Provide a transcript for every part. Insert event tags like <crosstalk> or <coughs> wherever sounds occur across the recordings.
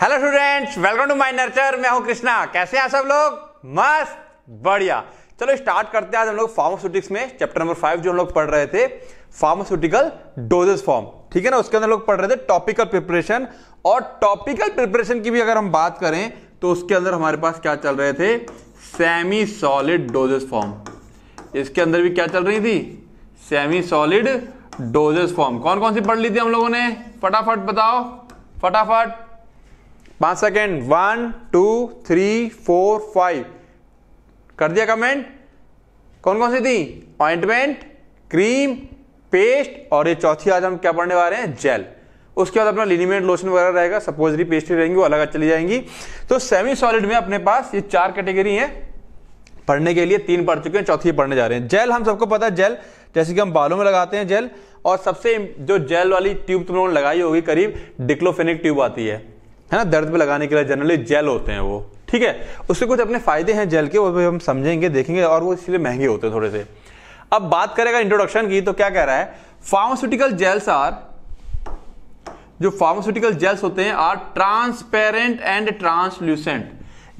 Hello students welcome to my nurture मैं हूं कृष्णा कैसे हैं सब लोग मस्त बढ़िया चलो स्टार्ट करते हैं आज हम लोग फार्मास्यूटिक्स में चैप्टर नंबर फाइव जो हम लोग पढ़ रहे थे फार्मास्यूटिकल डोजेस फॉर्म ठीक है ना उसके अंदर लोग पढ़ रहे थे टॉपिकल प्रिपरेशन और टॉपिकल प्रिपरेशन की भी अगर हम बात करें तो उसके अंदर हमारे पास क्या चल रहे थे सेमी सॉलिड डोजेस फॉर्म इसके अंदर भी क्या चल रही थी सेमी सॉलिड डोजेस फॉर्म कौन कौन सी पढ़ ली थी हम लोगों ने फटाफट बताओ फटाफट पांच second one two three four five कर दिया कमेंट कौन कौन सी थी ऑइंटमेंट क्रीम पेस्ट और ये चौथी आज हम क्या पढ़ने वाले हैं जेल उसके बाद अपना लिनिमेंट लोशन वगैरह रहेगा सपोजरी पेस्ट्री रहेंगी वो अलग चली जाएंगी तो सेमी सॉलिड में अपने पास ये चार कैटेगरी है पढ़ने के लिए तीन पढ़ चुके हैं चौथी पढ़ने जा रहे हैं जेल हम सबको पता है जेल जैसे कि हम बालों में लगाते हैं जेल और सबसे जो जेल वाली ट्यूब तुम लोगों ने लगाई होगी करीब डिक्लोफेनिक ट्यूब आती है है ना दर्द पे लगाने के लिए जनरली जेल होते हैं वो ठीक है उससे कुछ अपने फायदे हैं जेल के वो भी हम समझेंगे देखेंगे और वो इसलिए महंगे होते हैं थोड़े से अब बात करेगा इंट्रोडक्शन की तो क्या कह रहा है फार्मास्यूटिकल जेल्स आर जो फार्मास्यूटिकल जेल्स होते हैं आर ट्रांसपेरेंट एंड ट्रांसल्यूसेंट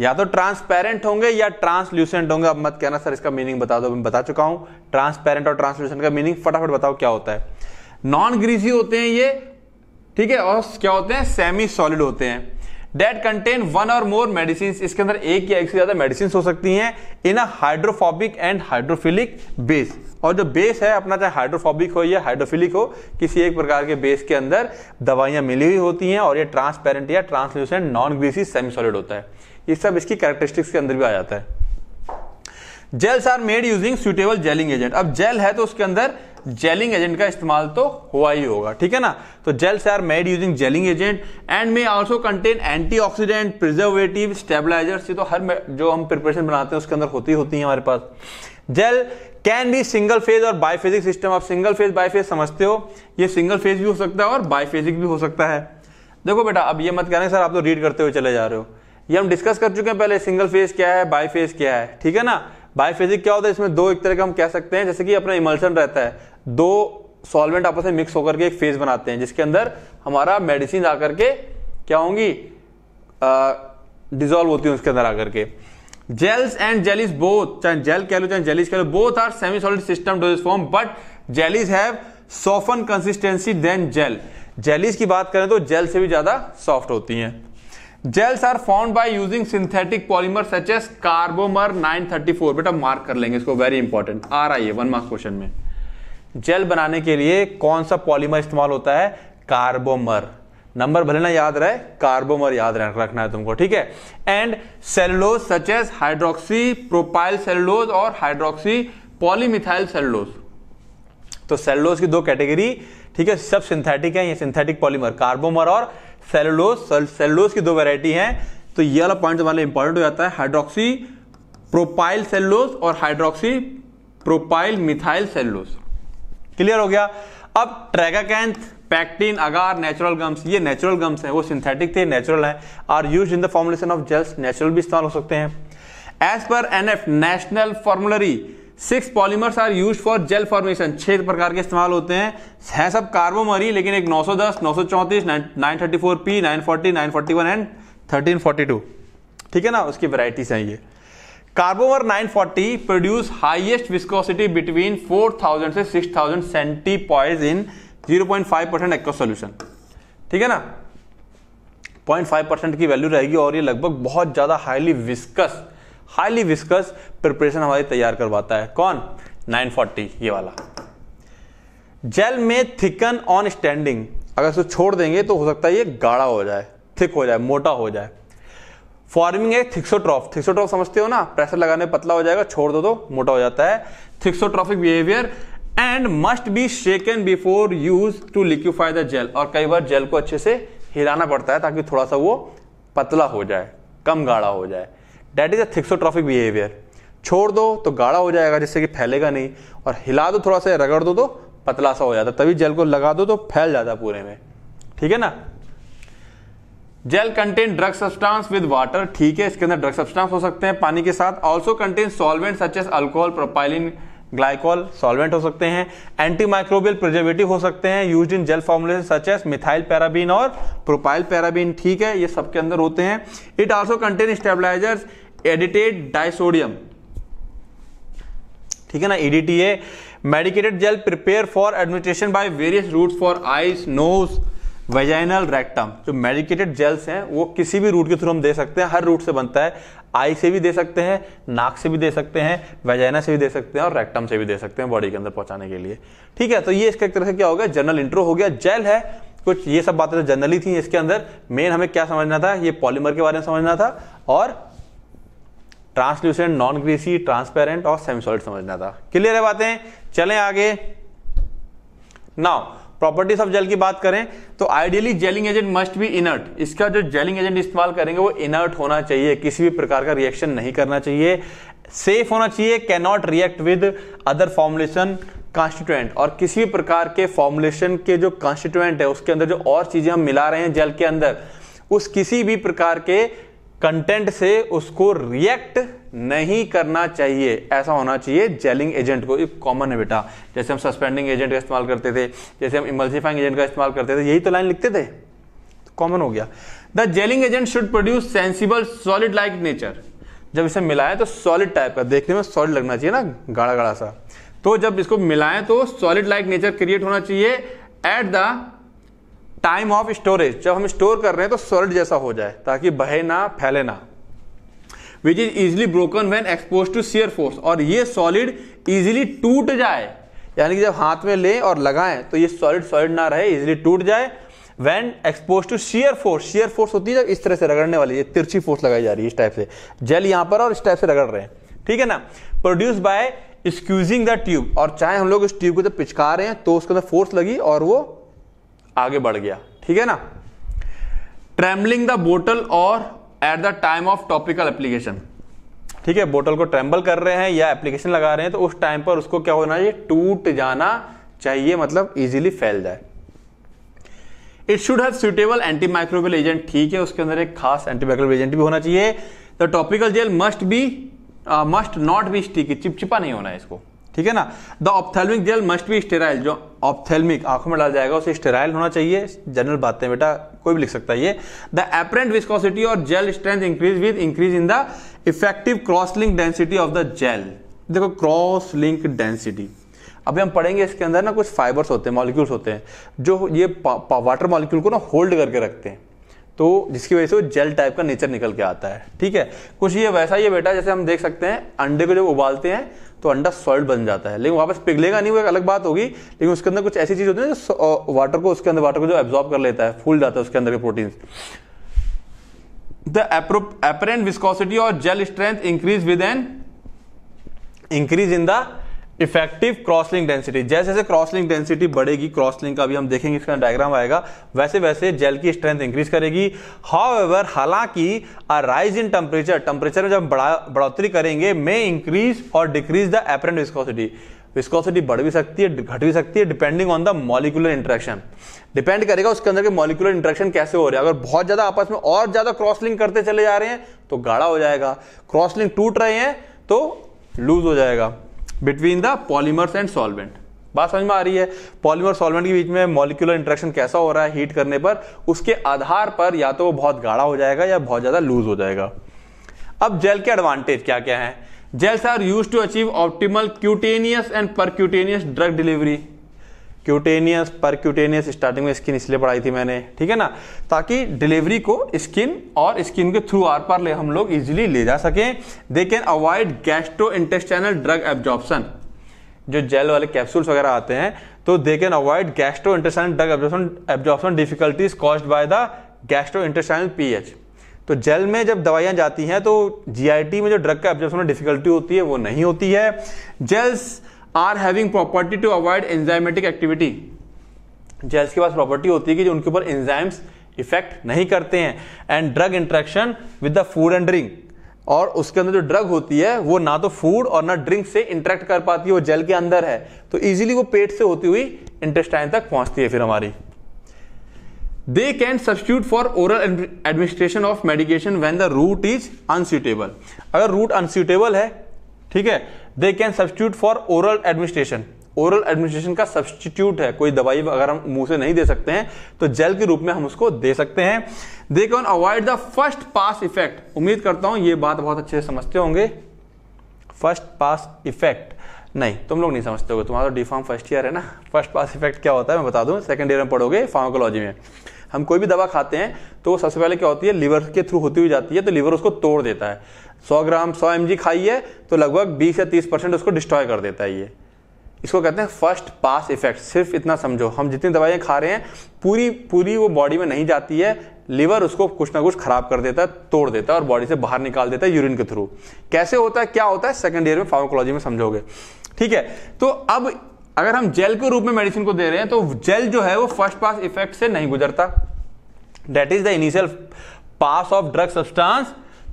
या तो ट्रांसपेरेंट होंगे या ट्रांसल्यूसेंट होंगे अब मत कहना सर इसका मीनिंग बता दो मैं बता चुका हूं ट्रांसपेरेंट और ट्रांसल्यूसेंट का मीनिंग फटाफट बताओ क्या होता है नॉन ग्रीसी होते हैं ये ठीक है और क्या होते हैं सेमी सॉलिड होते हैं डेट कंटेन वन और मोर मेडिसिन इसके अंदर एक या एक से ज्यादा मेडिसिन हो सकती हैं in a hydrophobic and hydrophilic base और जो बेस है अपना चाहे हाइड्रोफोबिक हो या हाइड्रोफिलिक हो किसी एक प्रकार के बेस के अंदर दवाइयां मिली हुई होती हैं और ये ट्रांसपेरेंट या translucent non greasy semi solid होता है ये सब इसकी कैरेक्टरिस्टिक्स के अंदर भी आ जाता है gels are made using suitable gelling agent अब जेल है तो उसके अंदर जेलिंग एजेंट का इस्तेमाल तो हुआ ही होगा ठीक है ना तो gels are made using gelling agent and may also contain antioxidant preservative stabilizer तो हर जो हम प्रिपरेशन बनाते हैं उसके अंदर होती होती है हमारे पास gel can be single phase और बायफेजिक सिस्टम आप सिंगल फेज बायफेज समझते हो ये सिंगल फेज भी हो सकता है और बायफेजिक भी हो सकता है देखो बेटा अब ये मत कह रहे सर आप तो रीड करते हुए चले जा रहे हो ये हम डिस्कस कर चुके हैं पहले सिंगल फेज क्या है बाई फेज क्या है ठीक है ना बायोफिजिक क्या होता है इसमें दो एक तरह का हम कह सकते हैं जैसे कि अपना इमल्सन रहता है दो सॉल्वेंट आपस में मिक्स होकर के एक फेज बनाते हैं जिसके अंदर हमारा मेडिसिन आकर के क्या होंगी डिजोल्व होती है उसके अंदर आकर के जेल्स एंड जेलिस बोथ चाहे जेल कह लो चाहे जेलिस कह लो both are semi solid system dosage form but jellies have softer consistency than gel jellies की बात करें तो जेल से भी ज्यादा सॉफ्ट होती हैं gels are form by using synthetic polymer such as carbomer 934 बेटा मार्क कर लेंगे इसको वेरी इंपॉर्टेंट आ रहा है वन मार्क्स क्वेश्चन में जेल बनाने के लिए कौन सा पॉलीमर इस्तेमाल होता है कार्बोमर नंबर भले ना याद रहे कार्बोमर याद रखना है तुमको ठीक है and cellulose such as hydroxy propyl cellulose और हाइड्रोक्सी पॉलीमिथाइल सेलुलोज तो सेलुलोज की दो कैटेगरी ठीक है सब सिंथेटिक है ये सिंथेटिक पॉलीमर कार्बोमर और सेलुलोज सेलुलोज की दो वैरायटी हैं तो ये वाला पॉइंट हमारे लिए इंपॉर्टेंट हो जाता है हाइड्रोक्सी प्रोपाइल सेलुलोज और hydroxy propyl methyl cellulose clear हो गया अब tragacanth pectin agar natural gums ये नेचुरल गम्स हैं वो सिंथेटिक थे नेचुरल हैं are use in the formulation of gels natural भी इस्तेमाल हो सकते हैं as per N F national formulary six polymers are use for gel formation छह प्रकार के इस्तेमाल होते हैं है सब कार्बोमरी लेकिन एक 910, 934, 934P, 940, 941 एंड 1342 ठीक है ना उसकी वैरायटीज हैं ये carbomer 940 produce highest viscosity between 4000 से 6000 thousand centipoise in five percent aqua solution ठीक है ना 0.5 परसेंट की वैल्यू रहेगी और ये लगभग बहुत ज़्यादा highly viscous highly viscous preparation हमारी तैयार करवाता है कौन 940 ये वाला जेल में थिकन ऑन स्टैंडिंग अगर इसको छोड़ देंगे तो हो सकता है ये गाढ़ा हो जाए थिक हो जाए मोटा हो जाए फॉर्मिंग है थिक्सोट्रॉफ थिक्सोट्रॉफ समझते हो ना प्रेशर लगाने पतला हो जाएगा छोड़ दो तो मोटा हो जाता है thixotropic behaviour and must be shaken before use to liquefy the gel और कई बार जेल को अच्छे से हिलाना पड़ता है ताकि थोड़ा सा वो पतला हो जाए कम गाढ़ा हो जाए that is a thixotropic behaviour छोड़ दो तो गाढ़ा हो जाएगा जिससे कि फैलेगा नहीं और हिला दो थोड़ा सा रगड़ दो तो पतला सा हो जाता तभी जेल को लगा दो तो फैल जाता पूरे में ठीक है ना gel contain drug substance with water ठीक है इसके अंदर ड्रग सब्सटेंस हो सकते हैं पानी के साथ also contain solvent such as alcohol propylene glycol solvent हो सकते हैं एंटी माइक्रोबियल प्रिजर्वेटिव हो सकते हैं use in gel formulae such as methyl paraben और प्रोपाइल पैराबीन ठीक है ये सबके अंदर होते हैं it also contain stabilisers edetate disodium ठीक है ना EDTA medicated gel prepare for administration by various route for eyes nose vaginal rectum जो मेडिकेटेड जेल्स हैं वो किसी भी रूट के थ्रू हम दे सकते हैं हर रूट से बनता है आई से भी दे सकते हैं नाक से भी दे सकते हैं वेजाइना से भी दे सकते हैं और रेक्टम से भी दे सकते हैं बॉडी के अंदर पहुंचाने के लिए ठीक है तो ये इसका एक तरह से क्या हो गया जनरल इंट्रो हो गया जेल है कुछ ये सब बातें तो जनरली थी इसके अंदर मेन हमें क्या समझना था ये पॉलीमर के बारे में समझना था और ट्रांसल्यूसेंट नॉन ग्रीसी ट्रांसपेरेंट और सॉलिड समझना था क्लियर है बातें चलें आगे नाउ प्रॉपर्टीज ऑफ जेल की बात करें तो ideally gelling agent must be inert इसका जो जेलिंग एजेंट इस्तेमाल करेंगे वो इनर्ट होना चाहिए किसी भी प्रकार का रिएक्शन नहीं करना चाहिए सेफ होना चाहिए can not react with other formulation constituent और किसी भी प्रकार के फॉर्मुलेशन के जो कॉन्स्टिट्यूएंट है उसके अंदर जो और चीजें हम मिला रहे हैं जेल के अंदर उस किसी भी प्रकार के कंटेंट से उसको रिएक्ट नहीं करना चाहिए ऐसा होना चाहिए जेलिंग एजेंट को एक कॉमन है बेटा जैसे हम सस्पेंडिंग एजेंट का इस्तेमाल करते थे जैसे हम इमल्सिफाइंग एजेंट का इस्तेमाल करते थे यही तो लाइन लिखते थे कॉमन तो हो गया the gelling agent should produce sensible solid like nature जब इसे मिलाएं तो सॉलिड टाइप का देखने में सॉलिड लगना चाहिए ना गाढ़ा गाढ़ा सा तो जब इसको मिलाएं तो सॉलिड लाइक नेचर क्रिएट होना चाहिए at the time of storage जब हम स्टोर कर रहे हैं तो सॉलिड जैसा हो जाए ताकि बहे ना फैले ना which is easily broken when expose to shear force और ये सॉलिड इजिली टूट जाए यानी कि जब हाथ में लें और लगाएं तो ये सॉलिड सॉलिड ना रहे इजिली टूट जाए when expose to shear force shear force होती है जब इस तरह से रगड़ने वाली है तिरछी फोर्स लगाई जा रही है इस टाइप से जेल यहाँ पर और इस टाइप से रगड़ रहे हैं ठीक है ना produce by squeezing the tube और चाहे हम लोग इस ट्यूब को जब पिचका रहे हैं तो उसके अंदर फोर्स लगी और वो आगे बढ़ गया ठीक है ना ट्रेम्बलिंग द बोटल और at the time of topical application ठीक है बोटल को ट्रेम्बल कर रहे हैं या एप्लीकेशन लगा रहे हैं तो उस टाइम पर उसको क्या होना चाहिए टूट जाना चाहिए मतलब इजीली फैल जाए it should have suitable anti microbial agent ठीक है उसके अंदर एक खास एंटी माइक्रोबियल एजेंट भी होना चाहिए the topical gel must be must not be sticky चिपचिपा नहीं होना है इसको ठीक है ना the ophthalmic gel must be sterile जो ऑप्थेलमिक आंखों में डाल जाएगा उसे स्टेराइल होना चाहिए जनरल बातें बेटा कोई भी लिख सकता है ये द एपरेंट विस्कोसिटी और gel strength increase with increase in the effective cross link density of the gel देखो क्रॉस लिंक डेंसिटी अभी हम पढ़ेंगे इसके अंदर ना कुछ फाइबर्स होते हैं मॉलिक्यूल्स होते हैं जो ये वाटर मॉलिक्यूल को ना होल्ड करके रखते हैं तो जिसकी वजह से वो जेल टाइप का नेचर निकल के आता है ठीक है कुछ ये वैसा ही है बेटा जैसे हम देख सकते हैं अंडे को जब उबालते हैं तो अंडा सॉल्ट बन जाता है लेकिन वापस पिघलेगा नहीं वो एक अलग बात होगी लेकिन उसके अंदर कुछ ऐसी चीज होती है जो वाटर को उसके अंदर वाटर को जो एब्जॉर्ब कर लेता है फूल जाता है उसके अंदर के प्रोटीन्स the एपरेंट विस्कोसिटी और gel strength increase with an increase in the effective crosslink density जैसे जैसे क्रॉसलिंग डेंसिटी बढ़ेगी क्रॉसलिंग का भी हम देखेंगे इसका डायग्राम आएगा वैसे वैसे जेल की स्ट्रेंथ इंक्रीज करेगी हाउएवर हालांकि a rise in temperature temperature में जब बढ़ोतरी करेंगे मे इंक्रीज और decrease the apparent viscosity viscosity बढ़ भी सकती है घट भी सकती है depending on the molecular interaction depend करेगा उसके अंदर के मॉलिकुलर इंट्रैक्शन कैसे हो रहा है अगर बहुत ज़्यादा आपस में और ज़्यादा क्रॉसलिंग करते चले जा रहे हैं तो गाढ़ा हो जाएगा क्रॉसलिंग टूट रहे हैं तो लूज हो जाएगा between the polymers and solvent बात समझ में आ रही है पॉलीमर सॉल्वेंट के बीच में मॉलिकुलर इंट्रेक्शन कैसा हो रहा है हीट करने पर उसके आधार पर या तो वो बहुत गाढ़ा हो जाएगा या बहुत ज़्यादा लूज हो जाएगा अब जेल के एडवांटेज क्या क्या हैं gels are use to achieve optimal cutaneous and percutaneous drug delivery cutaneous percutaneous starting में स्किन इसलिए पढ़ाई थी मैंने ठीक है ना ताकि डिलीवरी को स्किन और स्किन के थ्रू आर पार ले हम लोग इजिली ले जा सकें they can avoid gastro intestinal drug absorption जो जेल वाले कैप्सूल्स वगैरह आते हैं तो they can avoid gastro intestinal drug absorption absorption difficulties cause by the gastro intestinal PH तो जेल में जब दवाइयाँ जाती हैं तो जीआईटी में जो ड्रग का एब्जॉर्प्शन में डिफिकल्टी होती है वो नहीं होती है gels are having property to avoid enzymatic activity gels के पास प्रॉपर्टी होती है कि जो उनके ऊपर एंजाइम्स इफेक्ट नहीं करते हैं and drug interaction with the food and drink और उसके अंदर जो ड्रग होती है वो ना तो फूड और ना ड्रिंक से इंट्रैक्ट कर पाती है वो जेल के अंदर है तो इजीली वो पेट से होती हुई इंटेस्टाइन तक पहुंचती है फिर हमारी they can substitute for oral administration of medication when the route is unsuitable अगर रूट अनसूटेबल है ठीक है they can substitute for oral administration oral administration का सब्सटीट्यूट है कोई दवाई अगर हम मुंह से नहीं दे सकते हैं तो जेल के रूप में हम उसको दे सकते हैं they can avoid the first pass effect उम्मीद करता हूं ये बात बहुत अच्छे से समझते होंगे फर्स्ट पास इफेक्ट नहीं तुम लोग नहीं समझते हो तुम्हारा डी फर्स्ट ईयर है ना फर्स्ट पास इफेक्ट क्या होता है मैं बता दूं सेकंड ईयर में पढ़ोगे फार्माकोलॉजी में हम कोई भी दवा खाते हैं तो वो सबसे पहले क्या होती है लीवर के थ्रू होती हुई जाती है तो लीवर उसको तोड़ देता है 100 ग्राम 100 एम खाइए तो लगभग 20 या 30 परसेंट उसको डिस्ट्रॉय कर देता है ये इसको कहते हैं फर्स्ट पास इफेक्ट सिर्फ इतना समझो हम जितनी दवाइयाँ खा रहे हैं पूरी पूरी वो बॉडी में नहीं जाती है लीवर उसको कुछ ना कुछ खराब कर देता है तोड़ देता है और बॉडी से बाहर निकाल देता है यूरिन के थ्रू कैसे होता है क्या होता है सेकेंड ईयर में फार्माकोलॉजी में समझोगे ठीक है तो अब अगर हम जेल के रूप में मेडिसिन को दे रहे हैं तो जेल जो है वो फर्स्ट पास इफेक्ट से नहीं गुजरता that is the initial pass of drug substance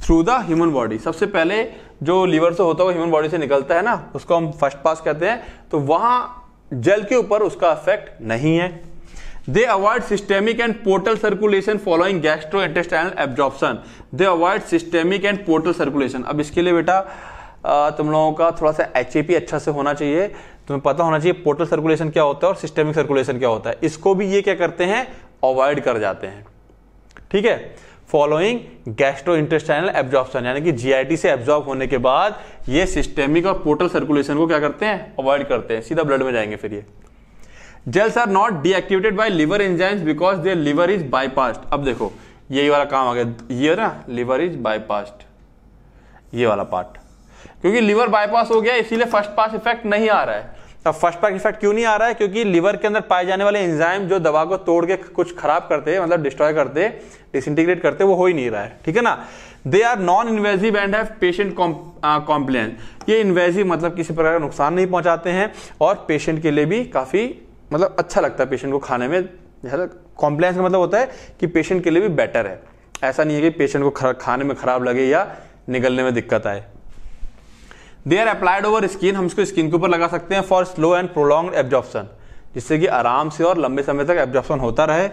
through the human body सबसे पहले जो लीवर से होता है वो ह्यूमन बॉडी से निकलता है ना उसको हम फर्स्ट पास कहते हैं तो वहां जेल के ऊपर उसका इफेक्ट नहीं है they avoid systemic and portal circulation following gastro intestinal absorption they avoid systemic and portal circulation अब इसके लिए बेटा तुम लोगों का थोड़ा सा एच अच्छा से होना चाहिए तुम्हें पता होना चाहिए पोर्टल सर्कुलेशन क्या होता है और सिस्टमिक सर्कुलेशन क्या होता है इसको भी ये क्या करते हैं अवॉइड कर जाते हैं ठीक है फॉलोइंग गैस्ट्रो इंटेस्टाइनल एब्जॉर्बन यानी कि जीआईटी से एब्जॉर्ब होने के बाद ये सिस्टेमिक और पोर्टल सर्कुलेशन को क्या करते हैं अवॉइड करते हैं सीधा ब्लड में जाएंगे फिर ये gels are not deactivated by liver enzymes because their liver is bypassed अब देखो यही वाला काम आ गया ये ना लिवर इज बाईपास्ट ये वाला पार्ट क्योंकि लिवर बाईपास हो गया इसीलिए फर्स्ट पास इफेक्ट नहीं आ रहा है अब फर्स्ट पैक इफेक्ट क्यों नहीं आ रहा है क्योंकि लिवर के अंदर पाए जाने वाले एंजाइम जो दवा को तोड़ के कुछ खराब करते हैं मतलब डिस्ट्रॉय करते डिसइंटीग्रेट करते वो हो ही नहीं रहा है ठीक है ना they are non invasive and have patient complain ये इन्वेजिव मतलब किसी प्रकार का नुकसान नहीं पहुंचाते हैं और पेशेंट के लिए भी काफ़ी मतलब अच्छा लगता है पेशेंट को खाने में जैसा कॉम्प्लेन का मतलब होता है कि पेशेंट के लिए भी बेटर है ऐसा नहीं है कि पेशेंट को खाने में खराब लगे या निगलने में दिक्कत आए they are applied over skin हम इसको स्किन के ऊपर लगा सकते हैं for slow and prolong absorption जिससे कि आराम से और लंबे समय तक एब्जॉर्प्शन होता रहे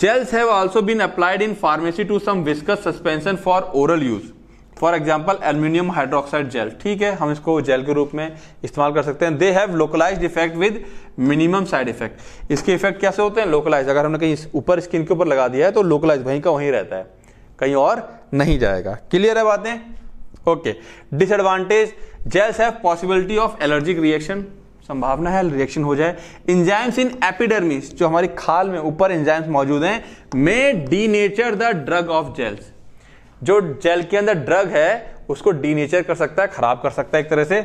gels have also been applied in pharmacy to some viscous suspension for oral use for example aluminium hydroxide gel ठीक है हम इसको जेल के रूप में इस्तेमाल कर सकते हैं they have localise effect with minimum side effect इसके इफेक्ट कैसे होते हैं लोकलाइज अगर हमने कहीं ऊपर स्किन के ऊपर लगा दिया है तो लोकलाइज वहीं का वहीं रहता है कहीं और नहीं जाएगा क्लियर है बातें okay disadvantage gels have possibility of allergic reaction संभावना है रिएक्शन हो जाए इंजाइम्स इन एपिडर्मिस जो हमारी खाल में ऊपर इंजाइम्स मौजूद हैं may denature the drug of gels जो जेल के अंदर ड्रग है उसको डी नेचर कर सकता है खराब कर सकता है एक तरह से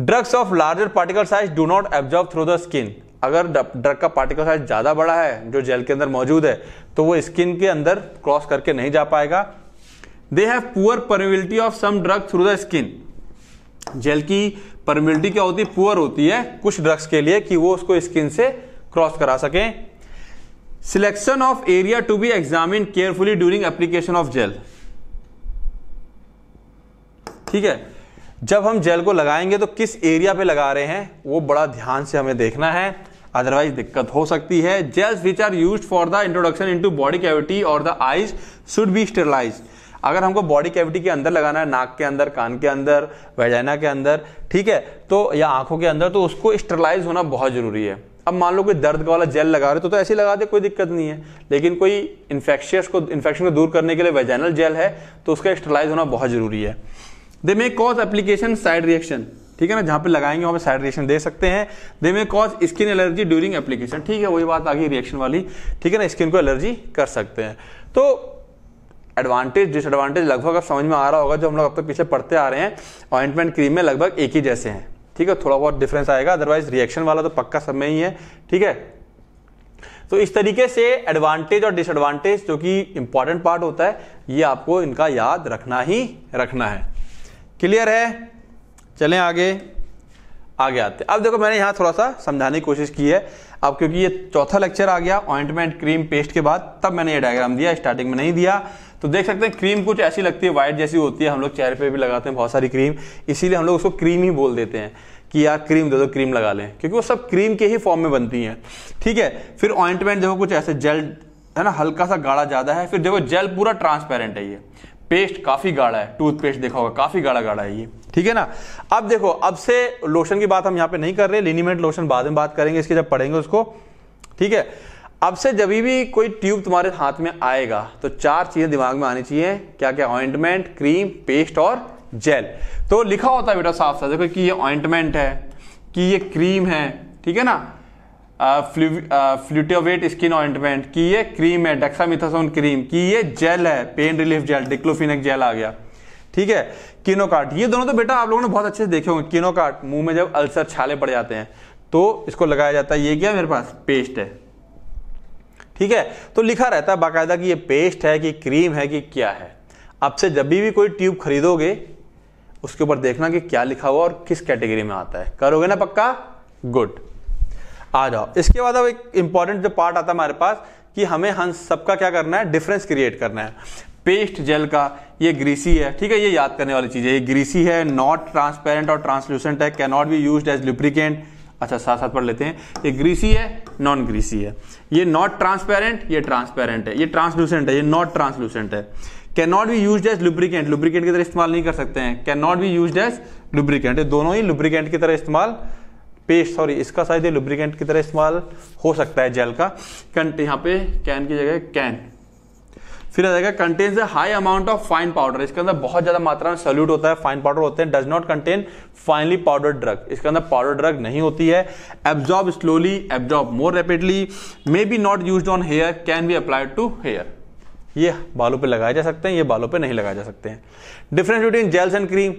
drugs of larger particle size do not absorb through the skin अगर ड्रग का पार्टिकल साइज ज़्यादा बड़ा है जो जेल के अंदर मौजूद है तो वो स्किन के अंदर क्रॉस करके नहीं जा पाएगा they have poor permeability of some drug through the skin gel की परमिबिलिटी क्या होती है पुअर होती है कुछ ड्रग्स के लिए कि वो उसको स्किन से क्रॉस करा सकें selection of area to be examine carefully during application of gel ठीक है जब हम जेल को लगाएंगे तो किस एरिया पे लगा रहे हैं वो बड़ा ध्यान से हमें देखना है अदरवाइज दिक्कत हो सकती है gels which are use for the introduction into body cavity और the eyes should be sterilised अगर हमको बॉडी कैविटी के अंदर लगाना है नाक के अंदर कान के अंदर वेजाइना के अंदर ठीक है तो या आंखों के अंदर तो उसको स्टरलाइज होना बहुत ज़रूरी है अब मान लो कोई दर्द का वाला जेल लगा रहे तो तो ऐसे लगा दे कोई दिक्कत नहीं है लेकिन कोई इन्फेक्शियस को इन्फेक्शन को दूर करने के लिए वेजाइनल जेल है तो उसका स्टरलाइज होना बहुत ज़रूरी है they may cause application side reaction ठीक है ना जहाँ पे लगाएंगे वहाँ पे साइड रिएक्शन दे सकते हैं they may cause skin allergy during application ठीक है वही बात आ गई रिएक्शन वाली ठीक है ना स्किन को एलर्जी कर सकते हैं तो एडवांटेज डिसएडवांटेज लगभग अब समझ में आ रहा होगा जो हम लोग अब तक तो पीछे पढ़ते आ रहे हैं ऑइंटमेंट क्रीम में लगभग एक ही जैसे हैं ठीक है थोड़ा बहुत डिफरेंस आएगा अदरवाइज रिएक्शन वाला तो पक्का सब में ही है ठीक है तो इस तरीके से एडवांटेज और डिसएडवांटेज जो कि इंपॉर्टेंट पार्ट होता है ये आपको इनका याद रखना ही रखना है क्लियर है चलें आगे आगे आते अब देखो मैंने यहाँ थोड़ा सा समझाने की कोशिश की है अब क्योंकि ये चौथा लेक्चर आ गया ऑइंटमेंट क्रीम पेस्ट के बाद तब मैंने ये डायग्राम दिया स्टार्टिंग में नहीं दिया तो देख सकते हैं क्रीम कुछ ऐसी लगती है वाइट जैसी होती है हम लोग चेहरे पे भी लगाते हैं बहुत सारी क्रीम इसीलिए हम लोग उसको क्रीम ही बोल देते हैं कि यार क्रीम दे दो क्रीम लगा लें क्योंकि वो सब क्रीम के ही फॉर्म में बनती हैं ठीक है फिर ऑइंटमेंट देखो कुछ ऐसे जेल है ना हल्का सा गाढ़ा ज़्यादा है फिर देखो जेल पूरा ट्रांसपेरेंट है ये पेस्ट काफ़ी गाढ़ा है टूथपेस्ट देखा होगा काफ़ी गाढ़ा गाढ़ा है ये ठीक है ना अब देखो अब से लोशन की बात हम यहाँ पे नहीं कर रहे लिनीमेंट लोशन बाद में बात करेंगे इसके जब पढ़ेंगे उसको ठीक है अब से जब भी कोई ट्यूब तुम्हारे हाथ में आएगा तो चार चीजें दिमाग में आनी चाहिए क्या क्या ऑइंटमेंट क्रीम पेस्ट और जेल तो लिखा होता है बेटा साफ साफ देखो कि ये ऑइंटमेंट है कि ये क्रीम है ठीक है ना फ्लूटोवेट स्किन ऑइंटमेंट कि ये क्रीम है डेक्सामिथासोन क्रीम कि ये जेल है pain relief gel diclofenac gel आ गया ठीक है किनोकार्ट ये दोनों तो बेटा आप लोगों ने बहुत अच्छे से देखे होंगे किनोकार्ट मुंह में जब अल्सर छाले पड़ जाते हैं तो इसको लगाया जाता है ये क्या मेरे पास पेस्ट है ठीक है तो लिखा रहता है बाकायदा कि ये पेस्ट है कि क्रीम है कि क्या है अब से जब भी, कोई ट्यूब खरीदोगे उसके ऊपर देखना कि क्या लिखा हुआ और किस कैटेगरी में आता है करोगे ना पक्का गुड आ जाओ इसके बाद अब एक इंपॉर्टेंट जो पार्ट आता है हमारे पास कि हमें हम सबका क्या करना है डिफरेंस क्रिएट करना है पेस्ट जेल का ये ग्रीसी है ठीक है ये याद करने वाली चीज़ है ये ग्रीसी है नॉट ट्रांसपेरेंट और ट्रांसलूसेंट है can not be use as lubricant अच्छा साथ साथ पढ़ लेते हैं ये ग्रीसी है नॉन ग्रीसी है ये नॉट ट्रांसपेरेंट ये ट्रांसपेरेंट है ये ट्रांसलूसेंट है ये नॉट ट्रांसलूसेंट है can not be use as lubricant lubricant की तरह इस्तेमाल नहीं कर सकते हैं can not be use as lubricant ये दोनों ही लुब्रिकेंट की तरह इस्तेमाल पेस्ट सॉरी इसका शायद लुब्रिकेंट की तरह इस्तेमाल हो सकता है जेल का कंट यहाँ पे कैन की जगह कैन फिर आ जाएगा contains high amount of fine powder इसके अंदर बहुत ज्यादा मात्रा में सल्यूट होता है फाइन पाउडर होते हैं does not contain finely powder drug इसके अंदर पाउडर ड्रग नहीं होती है absorb slowly absorb more rapidly may be not use on hair can be applied to hair ये बालों पे लगाए जा सकते हैं ये बालों पे नहीं लगाए जा सकते हैं difference between gels and cream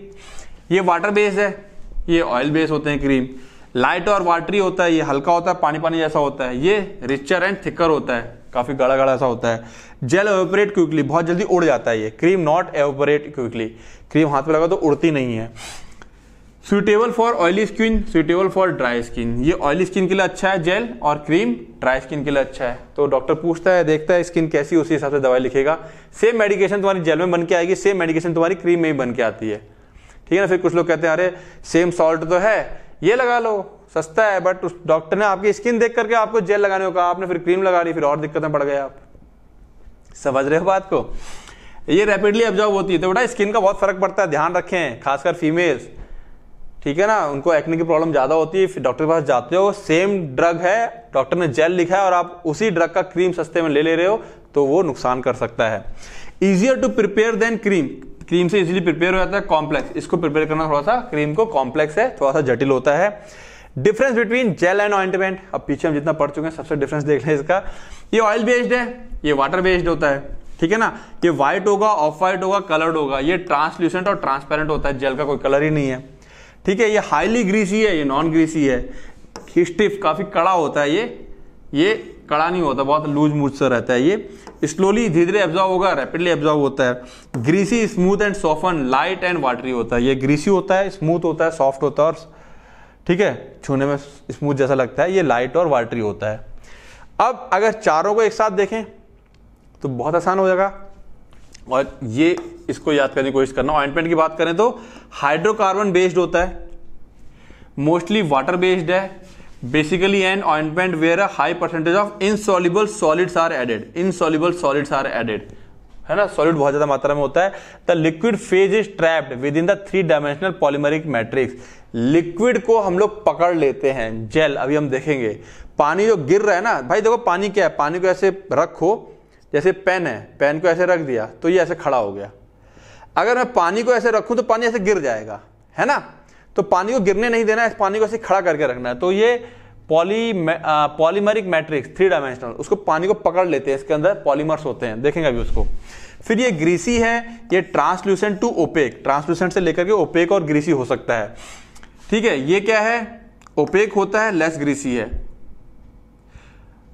ये वाटर बेस्ड है ये ऑयल बेस्ड होते हैं क्रीम लाइट और वाटरी होता है ये हल्का होता है पानी पानी जैसा होता है ये रिचर एंड थिकर होता है काफी गड़ा गड़ा सा होता है जेल एवोपरेट क्विकली बहुत जल्दी उड़ जाता है ये cream not evaporate quickly cream हाथ पे लगा तो उड़ती नहीं है suitable for oily skin suitable for dry skin ये ऑयली स्किन के लिए अच्छा है जेल और क्रीम ड्राई स्किन के लिए अच्छा है तो डॉक्टर पूछता है देखता है स्किन कैसी उसी हिसाब से दवाई लिखेगा सेम मेडिकेशन तुम्हारी जेल में बन के आएगी सेम मेडिकेशन तुम्हारी क्रीम में ही बन के आती है ठीक है ना फिर कुछ लोग कहते हैं अरे सेम सॉल्ट तो है ये लगा लो सस्ता है बट उस डॉक्टर ने आपकी स्किन देख करके आपको जेल लगाने को कहा आपने फिर क्रीम लगा ली फिर और दिक्कतें पड़ गए आप समझ रहे हो बात को ये रैपिडली ऑब्जॉर्व होती है तो बेटा स्किन का बहुत फर्क पड़ता है ध्यान रखें खासकर फीमेल्स ठीक है ना उनको एक्ने की प्रॉब्लम ज़्यादा होती है फिर डॉक्टर के पास जाते हो सेम ड्रग है डॉक्टर ने जेल लिखा है और आप उसी ड्रग का क्रीम सस्ते में ले ले रहे हो तो वो नुकसान कर सकता है easier to prepare than cream cream से इजीली प्रिपेयर हो जाता है कॉम्प्लेक्स इसको प्रिपेयर करना थोड़ा सा क्रीम को कॉम्प्लेक्स है थोड़ा सा जटिल होता है difference between gel and ointment अब पीछे हम जितना पढ़ चुके हैं सबसे डिफरेंस देख लें इसका ये ऑयल बेस्ड है ये वाटर बेस्ड होता है ठीक है ना ये व्हाइट होगा ऑफ व्हाइट होगा कलर्ड होगा ये ट्रांसल्यूसेंट और ट्रांसपेरेंट होता है जेल का कोई कलर ही नहीं है ठीक है ये हाईली ग्रीसी है ये नॉन ग्रीसी है स्टिफ काफ़ी कड़ा होता है ये ये कड़ा नहीं होता बहुत लूज मूज सा रहता है ये स्लोली धीरे धीरे एब्जॉर्व होगा रैपिडली एब्जॉर्व होता है greasy smooth and soft light and watery होता है ये ग्रीसी होता है स्मूथ होता है सॉफ्ट होता है और ठीक है छूने में स्मूथ जैसा लगता है ये लाइट और वाटरी होता है अब अगर चारों को एक साथ देखें तो बहुत आसान हो जाएगा और ये इसको याद करने की कोशिश करना ऑइंटमेंट की बात करें तो हाइड्रोकार्बन बेस्ड होता है मोस्टली वाटर बेस्ड है basically an ointment where high percentage of insoluble solids are added insoluble solids are added है ना सॉलिड बहुत ज्यादा मात्रा में होता है the liquid phase is trapped within the three dimensional polymeric matrix liquid को हम लोग पकड़ लेते हैं जेल अभी हम देखेंगे पानी जो गिर रहा है ना भाई देखो पानी क्या है पानी को ऐसे रखो जैसे पेन है पेन को ऐसे रख दिया तो ये ऐसे खड़ा हो गया अगर मैं पानी को ऐसे रखूं तो पानी ऐसे गिर जाएगा है ना तो पानी को गिरने नहीं देना है पानी को ऐसे खड़ा करके रखना है तो ये poly polymeric matrix three dimensional उसको पानी को पकड़ लेते हैं इसके अंदर पॉलीमर्स होते हैं देखेंगे अभी उसको फिर ये ग्रीसी है ये ट्रांसल्यूसेंट टू ओपेक ट्रांसल्यूसेंट से लेकर के ओपेक और ग्रीसी हो सकता है ठीक है ये क्या है ओपेक होता है लेस ग्रीसी है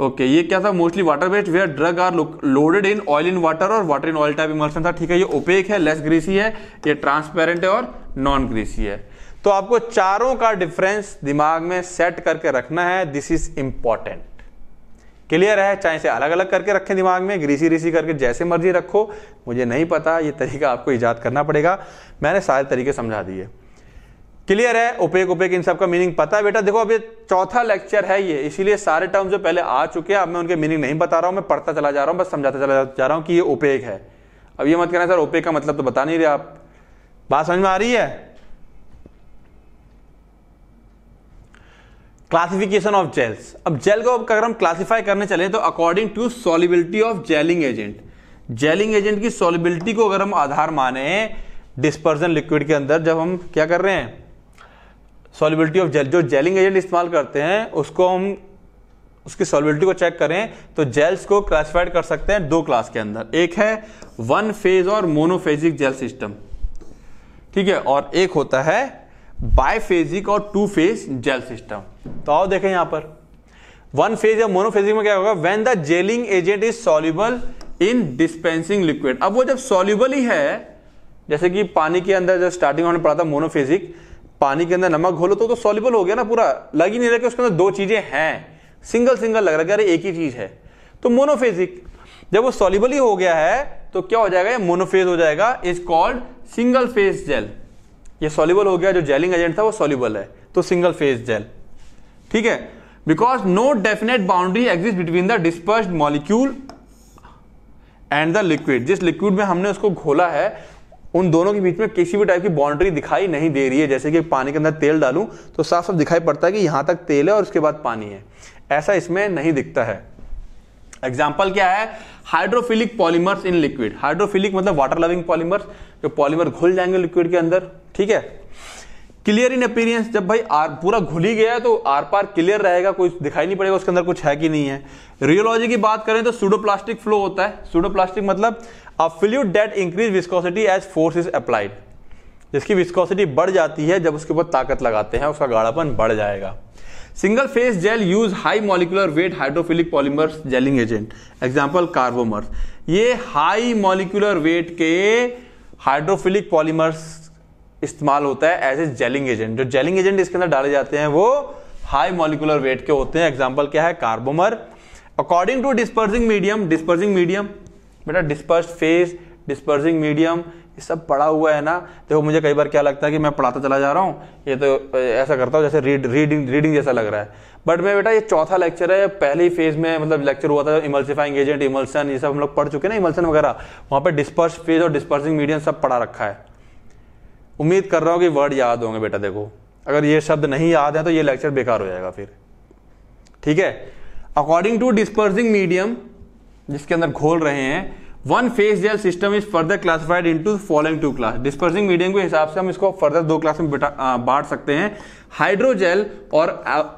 ओके ये क्या था mostly water based where drug are loaded in oil in water और water in oil type emulsion था ठीक है ये ओपेक है लेस ग्रीसी है ये ट्रांसपेरेंट है और नॉन ग्रीसी है तो आपको चारों का डिफरेंस दिमाग में सेट करके रखना है दिस इज इंपॉर्टेंट क्लियर है चाहे से अलग अलग करके रखें दिमाग में ग्रीसी रीसी करके जैसे मर्जी रखो मुझे नहीं पता ये तरीका आपको ईजाद करना पड़ेगा मैंने सारे तरीके समझा दिए क्लियर है उपेक उपेक इन सब का मीनिंग पता है बेटा देखो अब ये चौथा लेक्चर है ये इसीलिए सारे टर्म जो पहले आ चुके हैं अब मैं उनके मीनिंग नहीं बता रहा हूं मैं पढ़ता चला जा रहा हूँ बस समझाता चला जा रहा हूँ कि ये उपेक है अब ये मत कहना सर ओपेक का मतलब तो बता नहीं रहे आप बात समझ में आ रही है क्लासिफिकेशन ऑफ जेल्स अब जेल को अगर हम क्लासिफाई करने चले तो according to solubility of gelling agent gelling agent की सॉलिबिलिटी को अगर हम आधार माने डिस्पर्जन लिक्विड के अंदर जब हम क्या कर रहे हैं सॉलिबिलिटी ऑफ जेल जो जेलिंग एजेंट इस्तेमाल करते हैं उसको हम उसकी सॉलिबिलिटी को चेक करें तो जेल्स को क्लासिफाइड कर सकते हैं दो क्लास के अंदर एक है वन फेज और मोनोफेजिक जेल सिस्टम ठीक है और एक होता है बायफेजिक और टू फेज जेल सिस्टम तो आओ देखें यहां पर वन फेज या मोनोफेजिक में क्या होगा when the gelling agent is soluble in dispensing liquid अब वो जब सॉल्यूबल ही है जैसे कि पानी के अंदर जब स्टार्टिंग में पड़ा था मोनोफेजिक पानी के अंदर नमक घोलो तो, तो सॉल्यूबल हो गया ना पूरा लग ही नहीं रहा कि उसके अंदर दो चीजें हैं सिंगल सिंगल लग रहा है अरे एक ही चीज है तो मोनोफेजिक जब वो सॉल्यूबल ही हो गया है तो क्या हो जाएगा मोनोफेज हो जाएगा is called single phase gel ये सॉल्यूबल हो गया जो जेलिंग एजेंट था वो सॉल्यूबल है तो सिंगल फेज जेल ठीक है because no definite boundary exist between the disperse molecule and the liquid जिस लिक्विड में हमने उसको घोला है उन दोनों के बीच में किसी भी टाइप की बाउंड्री दिखाई नहीं दे रही है जैसे कि पानी के अंदर तेल डालूं तो साफ साफ दिखाई पड़ता है कि यहां तक तेल है और उसके बाद पानी है ऐसा इसमें नहीं दिखता है एग्जाम्पल क्या है hydrophilic polymers in liquid hydrophilic मतलब वाटर लविंग पॉलीमर्स जो पॉलीमर घुल जाएंगे लिक्विड के अंदर ठीक है क्लियर इन अपीरियंस जब भाई आर पूरा घुल ही गया तो आर पार क्लियर रहेगा कोई दिखाई नहीं पड़ेगा उसके अंदर कुछ है कि नहीं है रियोलॉजी की बात करें तो सुडोप्लास्टिक फ्लो होता है सूडोप्लास्टिक मतलब a fluid that increase viscosity as force is applied जिसकी विस्कोसिटी बढ़ जाती है जब उसके ऊपर ताकत लगाते हैं उसका गाढ़ापन बढ़ जाएगा single phase gel use high molecular weight hydrophilic polymers gelling agent example carbomers ये हाई मॉलिकुलर वेट के हाइड्रोफिलिक पॉलीमर्स इस्तेमाल होता है एज ए जेलिंग एजेंट जो जेलिंग एजेंट इसके अंदर डाले जाते हैं वो हाई मॉलिकुलर वेट के होते हैं एग्जाम्पल क्या है carbomer according to dispersing medium dispersing medium बेटा डिस्पर्स फेस डिस्पर्सिंग मीडियम ये सब पढ़ा हुआ है ना देखो मुझे कई बार क्या लगता है कि मैं पढ़ाता चला जा रहा हूँ ये तो ऐसा करता हूँ जैसे रीड रीडिंग रीडिंग जैसा लग रहा है बट मैं बेटा ये चौथा लेक्चर है पहली फेज में मतलब लेक्चर हुआ था इमल्सिफाइंग एजेंट इमल्सन ये सब हम लोग पढ़ चुके ना इमल्सन वगैरह वहाँ पर डिस्पर्स फेज और डिस्पर्सिंग मीडियम सब पढ़ा रखा है उम्मीद कर रहा हूँ कि वर्ड याद होंगे बेटा देखो अगर ये शब्द नहीं याद है तो ये लेक्चर बेकार हो जाएगा फिर ठीक है अकॉर्डिंग टू डिस्पर्सिंग मीडियम जिसके अंदर घोल रहे हैं one phase gel system is further classified into following two class dispersing medium के हिसाब से हम इसको फर्दर दो क्लास में बांट सकते हैं हाइड्रोजेल और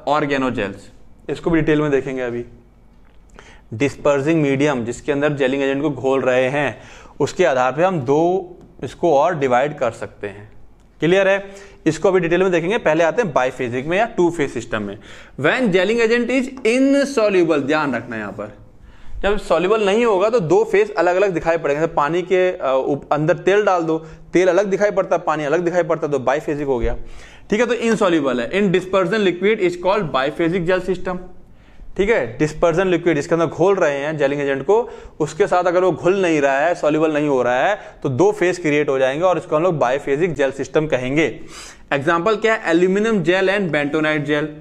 ऑर्गेनोजेल्स इसको भी डिटेल में देखेंगे अभी डिस्पर्सिंग मीडियम जिसके अंदर जेलिंग एजेंट को घोल रहे हैं उसके आधार पर हम दो इसको और डिवाइड कर सकते हैं क्लियर है इसको अभी डिटेल में देखेंगे पहले आते हैं बाईफेजिक में या टू फेज सिस्टम में when gelling agent is insoluble ध्यान रखना है यहां पर जब सॉल्युबल नहीं होगा तो दो फेस अलग अलग दिखाई पड़ेंगे जैसे पानी के अंदर तेल डाल दो तेल अलग दिखाई पड़ता है पानी अलग दिखाई पड़ता है तो बाईफेजिक हो गया ठीक है तो इनसॉल्यूबल है in dispersion liquid is called biphasic gel system ठीक है डिस्पर्जन लिक्विड इसके अंदर घोल रहे हैं जेलिंग एजेंट को उसके साथ अगर वो घुल नहीं रहा है सॉल्युबल नहीं हो रहा है तो दो फेस क्रिएट हो जाएंगे और इसको हम लोग बायोफेजिक जेल सिस्टम कहेंगे एग्जाम्पल क्या है aluminium gel and bentonite gel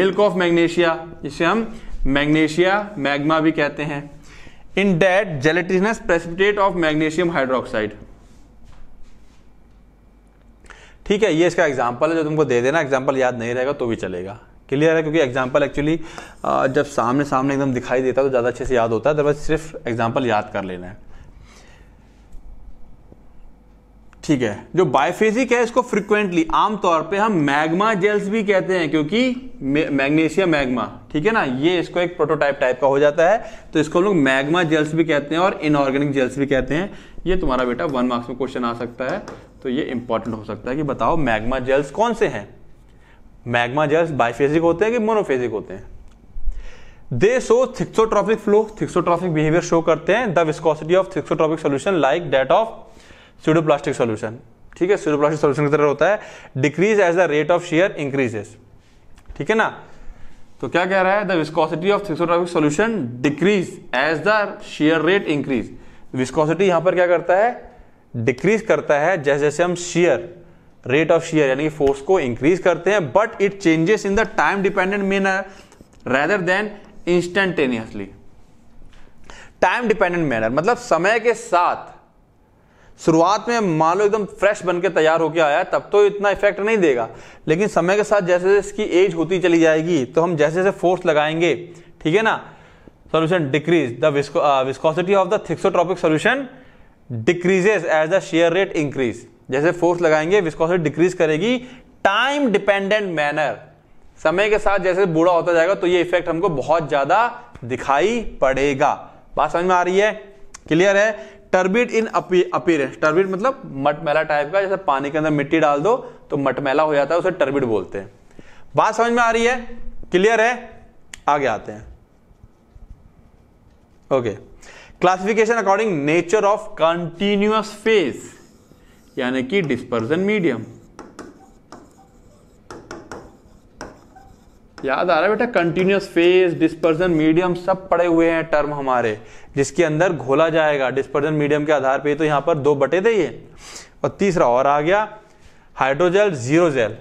milk of magnesia जिसे हम मैग्नेशिया मैग्मा भी कहते हैं in that gelatinous precipitate of magnesium hydroxide ठीक है ये इसका एग्जाम्पल है जो तुमको दे देना एग्जाम्पल याद नहीं रहेगा तो भी चलेगा क्लियर है क्योंकि एग्जाम्पल एक्चुअली जब सामने सामने एकदम दिखाई देता है तो ज़्यादा अच्छे से याद होता है बस सिर्फ एग्जाम्पल याद कर लेना है ठीक है जो बायोफेजिक है इसको फ्रिक्वेंटली आमतौर पे हम मैग्मा जेल्स भी कहते हैं क्योंकि मैग्नेशियम मैग्मा ठीक है ना ये इसको एक प्रोटोटाइप टाइप का हो जाता है तो इसको हम लोग मैग्मा जेल्स भी कहते हैं और इनऑर्गेनिक जेल्स भी कहते हैं ये तुम्हारा बेटा वन मार्क्स में क्वेश्चन आ सकता है तो ये इंपॉर्टेंट हो सकता है कि बताओ मैग्मा जेल्स कौन से हैं मैग्मा जेल्स बायोफेजिक होते हैं कि मोनोफेजिक होते हैं they show thixotropic flow thixotropic behaviour show करते हैं the viscosity of thixotropic solution like that of pseudoplastic solution ठीक है सीडोप्लास्टिक सोल्यूशन की तरह होता है decrease as the rate of shear increases ठीक है ना तो क्या कह रहा है the viscosity of thixotropic solution decrease as the shear rate increase viscosity यहां पर क्या करता है डिक्रीज करता है जैसे जैसे हम शेयर रेट ऑफ शेयर यानी कि फोर्स को इंक्रीज करते हैं but it changes in the time dependent manner rather than instantaneously time dependent manner मतलब समय के साथ शुरुआत में मान लो एकदम फ्रेश बन के तैयार होकर आया है तब तो इतना इफेक्ट नहीं देगा लेकिन समय के साथ जैसे जैसे इसकी एज होती चली जाएगी तो हम जैसे जैसे फोर्स लगाएंगे ठीक है ना solution decrease the visco the uh, viscosity of the thixotropic solution decreases as the जैसे फोर्स लगाएंगे विस्कोसिटी डिक्रीज करेगी टाइम डिपेंडेंट मैनर समय के साथ जैसे बूढ़ा होता जाएगा तो ये इफेक्ट हमको बहुत ज्यादा दिखाई पड़ेगा बात समझ में आ रही है क्लियर है टर्बिड इन अपीरेंस टर्बिड मतलब मटमैला टाइप का जैसे पानी के अंदर मिट्टी डाल दो तो मटमैला हो जाता है उसे टर्बिड बोलते हैं बात समझ में आ रही है क्लियर है आगे आते हैं okay classification according nature of continuous phase यानी कि डिस्पर्जन मीडियम याद आ रहा है बेटा कंटिन्यूस फेज डिस्पर्जन मीडियम सब पड़े हुए हैं टर्म हमारे जिसके अंदर घोला जाएगा डिस्पर्जन मीडियम के आधार पे तो यहां पर दो बटे थे ये और तीसरा और आ गया हाइड्रोजेल जीरो जेल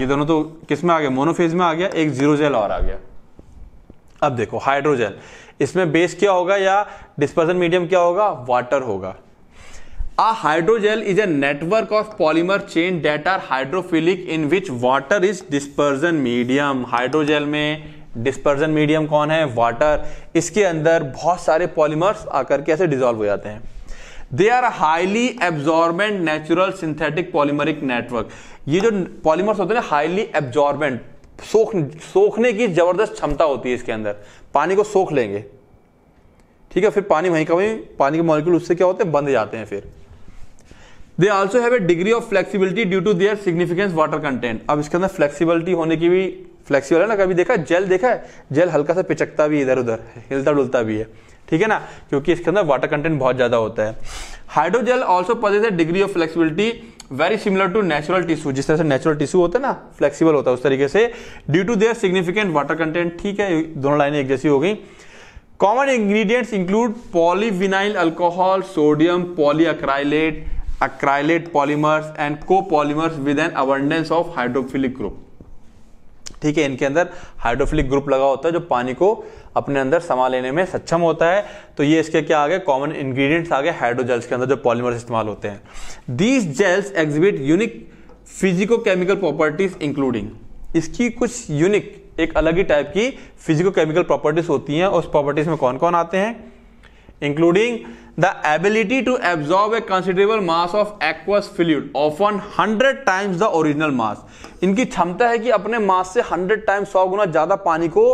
ये दोनों तो किस में आ गया मोनोफेज में आ गया एक जीरो जेल और आ गया अब देखो हाइड्रोजेल इसमें बेस क्या होगा या डिस्पर्जन मीडियम क्या होगा वाटर होगा A hydrogel is a network of polymer chain that are hydrophilic in which water is dispersion medium. Hydrogel में डिस्पर्जन मीडियम कौन है वाटर इसके अंदर बहुत सारे पॉलीमर्स आकर के ऐसे डिजोल्व हो जाते हैं they are highly absorbent natural synthetic polymeric network ये जो पॉलीमर्स होते हैं ना हाईली एब्जॉर्बेंट सोख सोखने की जबरदस्त क्षमता होती है इसके अंदर पानी को सोख लेंगे ठीक है फिर पानी वहीं का वहीं पानी के मॉलिक्यूल उससे क्या होते हैं बंद जाते हैं फिर they also have a degree of flexibility due to their significance water content अब इसके अंदर फ्लेक्सीबिलिटी होने की भी फ्लेक्सीबल है ना कभी देखा जेल देखा है जेल हल्का सा पिचकता भी इधर उधर हिलता डुलता भी है ठीक है ना क्योंकि इसके अंदर वाटर कंटेंट बहुत ज्यादा होता है hydrogel also possess a degree of flexibility very similar to natural tissue जिस तरह से नेचुरल टिश्यू होता है ना फ्लेक्सिबल होता है उस तरीके से due to their significant water content ठीक है दोनों लाइनें एक जैसी हो गई common ingredients include polyvinyl alcohol sodium polyacrylate polymers and copolymers with an abundance of hydrophilic group ठीक है इनके अंदर हाइड्रोफिलिक ग्रुप लगा होता है जो पानी को अपने अंदर समा लेने में सक्षम होता है तो ये इसके क्या आ गए कॉमन इंग्रेडिएंट्स आ गए हाइड्रोजेल्स के अंदर जो पॉलीमर्स इस्तेमाल होते हैं these gels exhibit unique physico chemical properties including इसकी कुछ यूनिक एक अलग ही टाइप की फिजिको केमिकल प्रॉपर्टीज होती हैं उस प्रॉपर्टीज में कौन कौन आते हैं including the ability to absorb a considerable mass of aqueous fluid often hundred times the original mass इनकी क्षमता है कि अपने मास से हंड्रेड टाइम्स सौ गुना ज़्यादा पानी को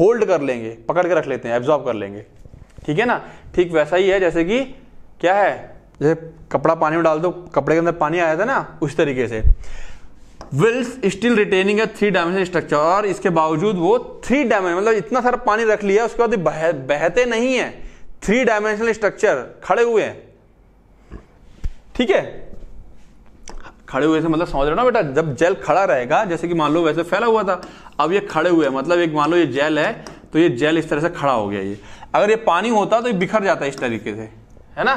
होल्ड कर लेंगे पकड़ के रख लेते हैं एब्जॉर्ब कर लेंगे ठीक है ना ठीक वैसा ही है जैसे कि क्या है जैसे कपड़ा पानी में डाल दो कपड़े के अंदर पानी आया था ना उस तरीके से while still retaining three dimension structure और इसके बावजूद वो थ्री डायमेंशन मतलब इतना सारा पानी रख लिया उसके बाद बह, बहते नहीं है थ्री डायमेंशनल स्ट्रक्चर खड़े हुए हैं ठीक है खड़े हुए से मतलब समझ रहे हो ना बेटा जब जेल खड़ा रहेगा जैसे कि मान लो वैसे फैला हुआ था अब ये खड़े हुए मतलब एक मान लो ये जेल है तो ये जेल इस तरह से खड़ा हो गया ये अगर ये पानी होता तो ये बिखर जाता इस तरीके से है ना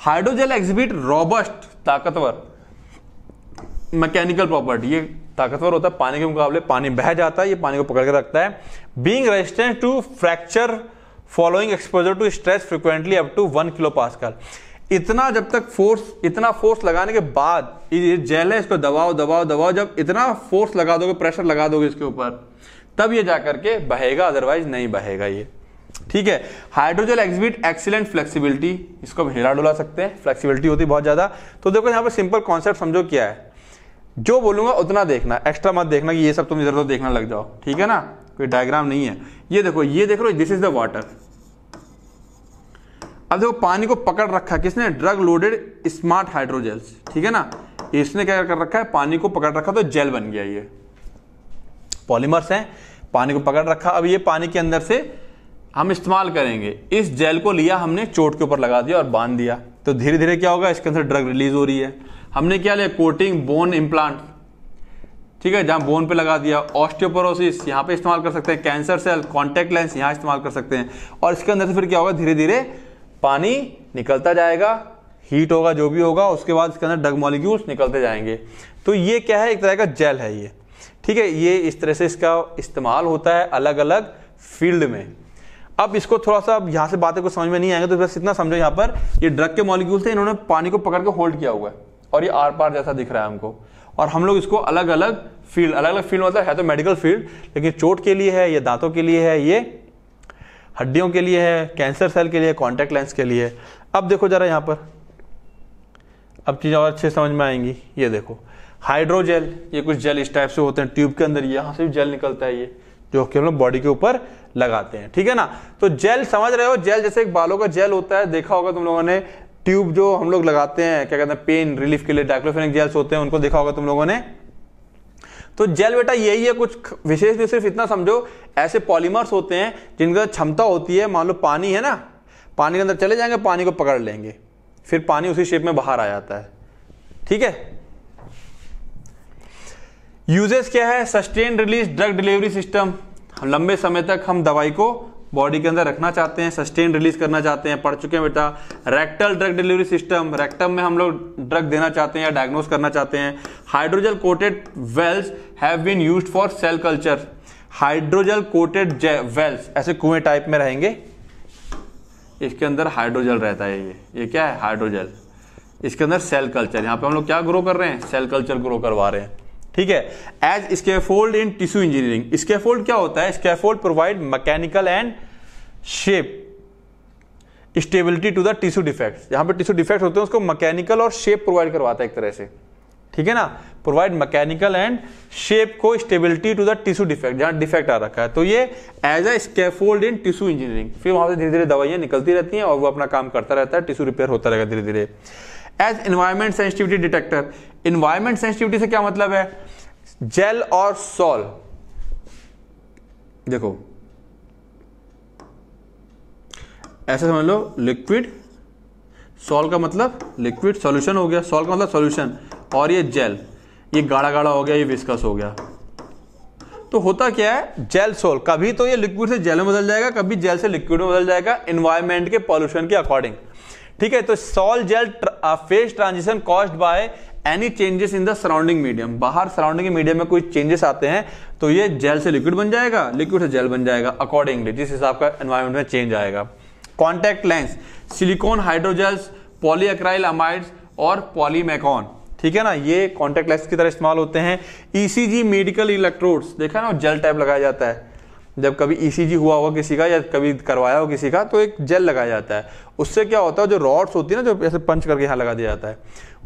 हाइड्रोजेल एग्जिबिट रॉबस्ट ताकतवर मैकेनिकल प्रॉपर्टी ये ताकतवर होता है पानी के मुकाबले पानी बह जाता है ये पानी को पकड़ के रखता है being resistant to fracture following exposure to stress frequently up to one kilo pascal इतना जब तक फोर्स इतना फोर्स लगाने के बाद जेल है इसको दबाओ दबाओ दबाओ जब इतना फोर्स लगा दोगे प्रेशर लगा दोगे इसके ऊपर तब ये जा करके बहेगा अदरवाइज नहीं बहेगा ये ठीक है हाइड्रोजल एक्सबिट एक्सीलेंट फ्लेक्सिबिलिटी इसको हम हिला डुला सकते हैं फ्लेक्सिबिलिटी होती बहुत ज़्यादा तो देखो यहाँ पर सिंपल कॉन्सेप्ट समझो क्या है जो बोलूंगा उतना देखना एक्स्ट्रा मत देखना कि ये सब तुम इधर उधर देखना लग जाओ ठीक है ना कोई डायग्राम नहीं है ये देखो ये देख लो दिस इज द वाटर अब देखो पानी को पकड़ रखा किसने ड्रग लोडेड स्मार्ट हाइड्रोजेल्स ठीक है ना इसने क्या कर रखा है पानी को पकड़ रखा तो जेल बन गया ये पॉलीमर्स हैं पानी को पकड़ रखा अब ये पानी के अंदर से हम इस्तेमाल करेंगे इस जेल को लिया हमने चोट के ऊपर लगा दिया और बांध दिया तो धीरे धीरे क्या होगा इसके अंदर ड्रग रिलीज हो रही है हमने क्या लिया कोटिंग बोन इम्प्लांट ठीक है जहाँ बोन पे लगा दिया ऑस्टियोपोरोसिस यहाँ पे इस्तेमाल कर सकते हैं कैंसर सेल कॉन्टेक्ट लेंस यहाँ इस्तेमाल कर सकते हैं और इसके अंदर से फिर क्या होगा धीरे धीरे पानी निकलता जाएगा हीट होगा जो भी होगा उसके बाद इसके अंदर डग मॉलिक्यूल्स निकलते जाएंगे तो ये क्या है एक तरह का जेल है ये ठीक है ये इस तरह से इसका इस्तेमाल होता है अलग अलग फील्ड में अब इसको थोड़ा सा यहाँ से बातें को समझ में नहीं आएंगे तो बस इतना समझो यहाँ पर ये ड्रग के मॉलिक्यूल थे इन्होंने पानी को पकड़ के होल्ड किया हुआ है और ये आर पार जैसा दिख रहा है हमको और हम लोग इसको अलग अलग फील्ड अलग अलग फील्ड मतलब है तो मेडिकल फील्ड लेकिन चोट के लिए है ये दांतों के लिए है ये हड्डियों के लिए है कैंसर सेल के लिए कॉन्टैक्ट लेंस के लिए अब देखो ज़रा यहाँ पर अब चीज़ें और अच्छे समझ में आएंगी ये देखो हाइड्रोजेल ये कुछ जेल इस टाइप से होते हैं ट्यूब के अंदर यहाँ से भी जेल निकलता है ये जो कि हम लोग बॉडी के ऊपर लगाते हैं ठीक है ना तो जेल समझ रहे हो जेल जैसे एक बालों का जेल होता है देखा होगा तुम लोगों ने ट्यूब जो हम लोग लगाते हैं क्या कहते हैं पेन रिलीफ के लिए डाइक्लोफेनिक जेल्स होते हैं उनको देखा होगा तुम लोगों ने तो जेल बेटा यही है कुछ विशेष नहीं सिर्फ इतना समझो ऐसे पॉलीमर्स होते हैं जिनका क्षमता होती है मान लो पानी है ना पानी के अंदर चले जाएंगे पानी को पकड़ लेंगे फिर पानी उसी शेप में बाहर आ जाता है ठीक है यूजेस क्या है sustain release drug delivery system लंबे समय तक हम दवाई को बॉडी के अंदर रखना चाहते हैं सस्टेन रिलीज करना चाहते हैं पढ़ चुके हैं बेटा rectal drug delivery system rectum में हम लोग ड्रग देना चाहते हैं या डायग्नोज करना चाहते हैं hydrogel coated wells have been use for cell culture hydrogel coated wells ऐसे कुएं टाइप में रहेंगे इसके अंदर हाइड्रोजल रहता है ये ये क्या है हाइड्रोजल इसके अंदर सेल कल्चर यहाँ पे हम लोग क्या ग्रो कर रहे हैं सेल कल्चर ग्रो करवा रहे हैं ठीक है as scaffold in tissue engineering scaffold क्या होता है scaffold provide mechanical and shape stability to the tissue defect यहां पे टिश्यू डिफेक्ट होते हैं उसको मैकेनिकल और शेप प्रोवाइड करवाता है एक तरह से ठीक है ना प्रोवाइड मैकेनिकल एंड शेप को stability to the tissue defect जहां डिफेक्ट आ रखा है तो ये as a scaffold in tissue engineering फिर वहां से धीरे धीरे दवाइयां निकलती रहती हैं और वो अपना काम करता रहता है टिश्यू रिपेयर होता रहेगा धीरे धीरे as environment sensitivity detector environment sensitivity से क्या मतलब है जेल और सॉल देखो ऐसा समझ लो लिक्विड सॉल का मतलब लिक्विड सॉल्यूशन हो गया सॉल का मतलब सॉल्यूशन और ये जेल ये गाढ़ा गाढ़ा हो गया ये विस्कस हो गया तो होता क्या है जेल सोल कभी तो ये लिक्विड से जेल में बदल जाएगा कभी जेल से लिक्विड में बदल जाएगा इन्वायरमेंट के पॉल्यूशन के अकॉर्डिंग ठीक है तो sol gel phase transition caused by any changes in the surrounding medium बाहर सराउंडिंग मीडियम में कोई चेंजेस आते हैं तो ये जेल से लिक्विड बन जाएगा लिक्विड से जेल बन जाएगा अकॉर्डिंगली जिस हिसाब का एनवायरमेंट में चेंज आएगा contact lens silicone hydrogels polyacrylamides और पॉलीमेकॉन ठीक है ना ये कॉन्टेक्ट लेंस की तरह इस्तेमाल होते हैं ईसीजी मेडिकल इलेक्ट्रोड्स देखा ना जेल टाइप लगाया जाता है जब कभी ईसीजी e हुआ होगा किसी का या कभी करवाया हो किसी का तो एक जेल लगाया जाता है उससे क्या होता है जो रॉड्स होती है ना जो ऐसे पंच करके यहाँ लगा दिया जाता है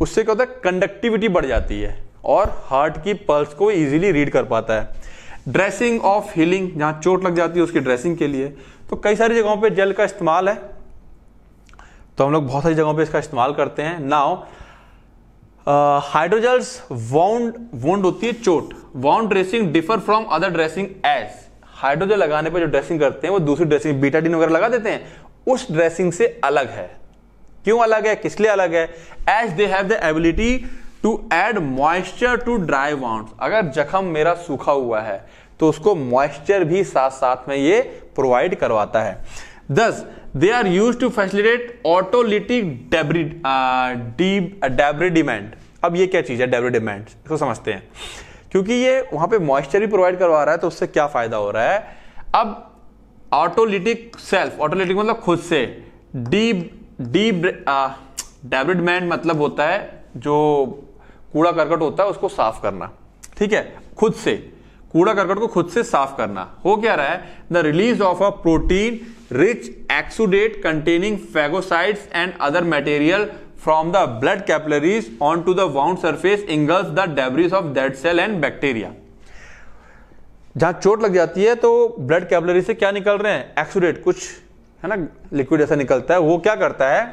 उससे क्या होता है कंडक्टिविटी बढ़ जाती है और हार्ट की पल्स को ईजिली रीड कर पाता है ड्रेसिंग ऑफ हीलिंग जहाँ चोट लग जाती है उसकी ड्रेसिंग के लिए तो कई सारी जगहों पर जेल का इस्तेमाल है तो हम लोग बहुत सारी जगहों पे इसका इस्तेमाल करते हैं नाउ हाइड्रोजल्स वाउंड वाउंड होती है चोट wound dressing differ from other dressing as hydrogen लगाने पर जो ड्रेसिंग करते हैं वो दूसरी ड्रेसिंग बीटा डीन वगैरह लगा देते हैं उस ड्रेसिंग से अलग है क्यों अलग है किस लिए अलग है as they have the ability to add moisture to dry wound अगर जख्म मेरा सूखा हुआ है तो उसको मॉइस्चर भी साथ साथ में ये प्रोवाइड करवाता है thus they are use to facilitate autolytic debri debridement अब ये क्या चीज है डेबरीडिमेंट इसको समझते हैं क्योंकि ये वहां पे मॉइस्चर ही प्रोवाइड करवा रहा है तो उससे क्या फायदा हो रहा है अब ऑटोलिटिक सेल्फ ऑटोलिटिक मतलब खुद से डी डी डेब्रिडमेंट मतलब होता है जो कूड़ा करकट होता है उसको साफ करना ठीक है खुद से कूड़ा करकट को खुद से साफ करना हो क्या रहा है the release of a protein rich exudate containing phagocytes and other material from the blood capillaries on to the wound surface engulfs the debris of that cell and bacteria जहां चोट लग जाती है तो ब्लड कैपलरी से क्या निकल रहे हैं एक्सुरेट कुछ है ना लिक्विड ऐसा निकलता है वो क्या करता है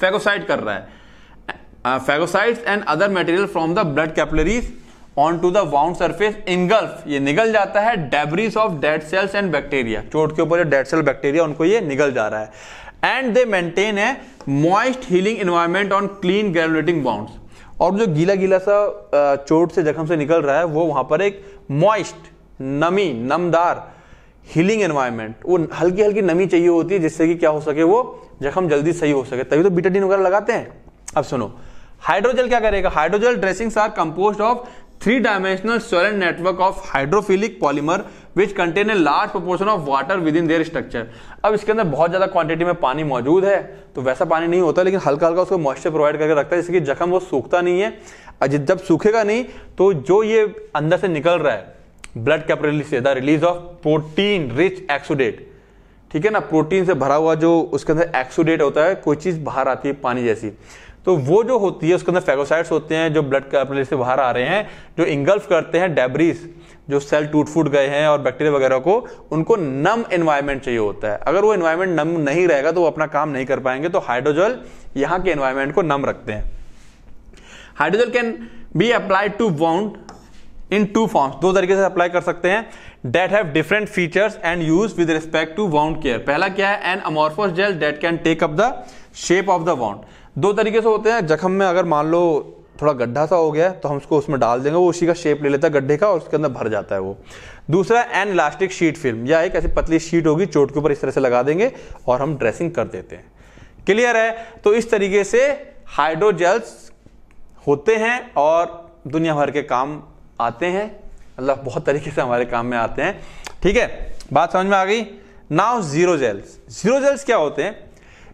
फेगोसाइट कर रहा है phagocytes and other material from the blood capillaries on to the wound surface engulf ये निकल जाता है debris of dead cells and bacteria चोट के ऊपर जो डेड सेल बैक्टीरिया उनको ये निकल जा रहा है and they maintain a moist healing environment on clean granulating wounds और जो गीला गीला सा चोट से जख्म से निकल रहा है वो वहां पर एक मॉइस्ट नमी नमदार हीलिंग एनवायरमेंट वो हल्की हल्की नमी चाहिए होती है जिससे कि क्या हो सके वो जख्म जल्दी सही हो सके तभी तो बीटाडीन वगैरह लगाते हैं अब सुनो हाइड्रोजेल क्या करेगा hydrogel dressings are compose of three dimensional swollen network of hydrophilic polymer which contain a large proportion of water within their structure अब इसके अंदर बहुत ज़्यादा क्वांटिटी में पानी मौजूद है तो वैसा पानी नहीं होता लेकिन हल्का हल्का उसको मॉइस्चर प्रोवाइड करके रखता है जिससे कि जख्म वो सूखता नहीं है जब सूखेगा नहीं तो जो ये अंदर से निकल रहा है ब्लड कैपिलरी से the release of protein rich exudate ठीक है ना प्रोटीन से भरा हुआ जो उसके अंदर एक्सोडेट होता है कोई चीज़ बाहर आती है पानी जैसी तो वो जो होती है उसके अंदर फेगोसाइट्स होते हैं जो ब्लड प्लेट से बाहर आ रहे हैं जो इंगल्फ करते हैं डेबरीज जो सेल टूट फूट गए हैं और बैक्टीरिया वगैरह को उनको नम एनवायरमेंट चाहिए होता है अगर वो एनवायरमेंट नम नहीं रहेगा तो वो अपना काम नहीं कर पाएंगे तो हाइड्रोजल यहाँ के एनवायरमेंट को नम रखते हैं hydrogel can be applied to wound in two forms दो तरीके से अप्लाई कर सकते हैं that have different features and use with respect to wound care पहला क्या है an amorphous gel that can take up the shape of the wound दो तरीके से होते हैं जख्म में अगर मान लो थोड़ा गड्ढा सा हो गया तो हम उसको उसमें डाल देंगे वो उसी का शेप ले लेता है गड्ढे का और उसके अंदर भर जाता है वो दूसरा एन इलास्टिक शीट फिल्म या एक ऐसी पतली शीट होगी चोट के ऊपर इस तरह से लगा देंगे और हम ड्रेसिंग कर देते हैं क्लियर है तो इस तरीके से हाइड्रोजेल्स होते हैं और दुनिया भर के काम आते हैं मतलब बहुत तरीके से हमारे काम में आते हैं ठीक है बात समझ में आ गई now xerogels xerogels क्या होते हैं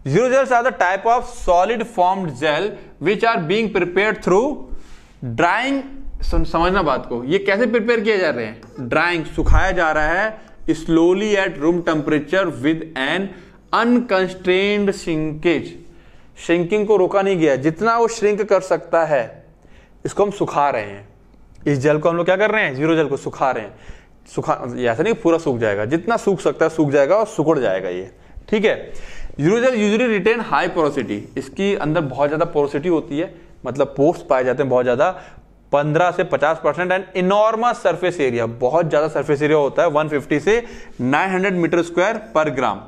Zoogels are the type of solid formed gel which are being prepared through drying समझना बात को ये कैसे प्रिपेयर किए जा रहे हैं ड्राइंग सुखाया जा रहा है slowly at room temperature with an unconstrained shrinkage shrinking को रोका नहीं गया जितना वो श्रिंक कर सकता है इसको हम सुखा रहे हैं इस जल को हम लोग क्या कर रहे हैं जीरो जल को सुखा रहे हैं सुखा ऐसा नहीं पूरा सूख जाएगा जितना सूख सकता है सूख जाएगा और सुकड़ जाएगा ये ठीक है xerogel usually retain high porosity इसकी अंदर बहुत ज़्यादा पोरोसिटी होती है मतलब पोर्स पाए जाते हैं बहुत ज़्यादा 15 से 50 percent and enormous surface area बहुत ज़्यादा सरफेस एरिया होता है 150 से 900 metre square per gram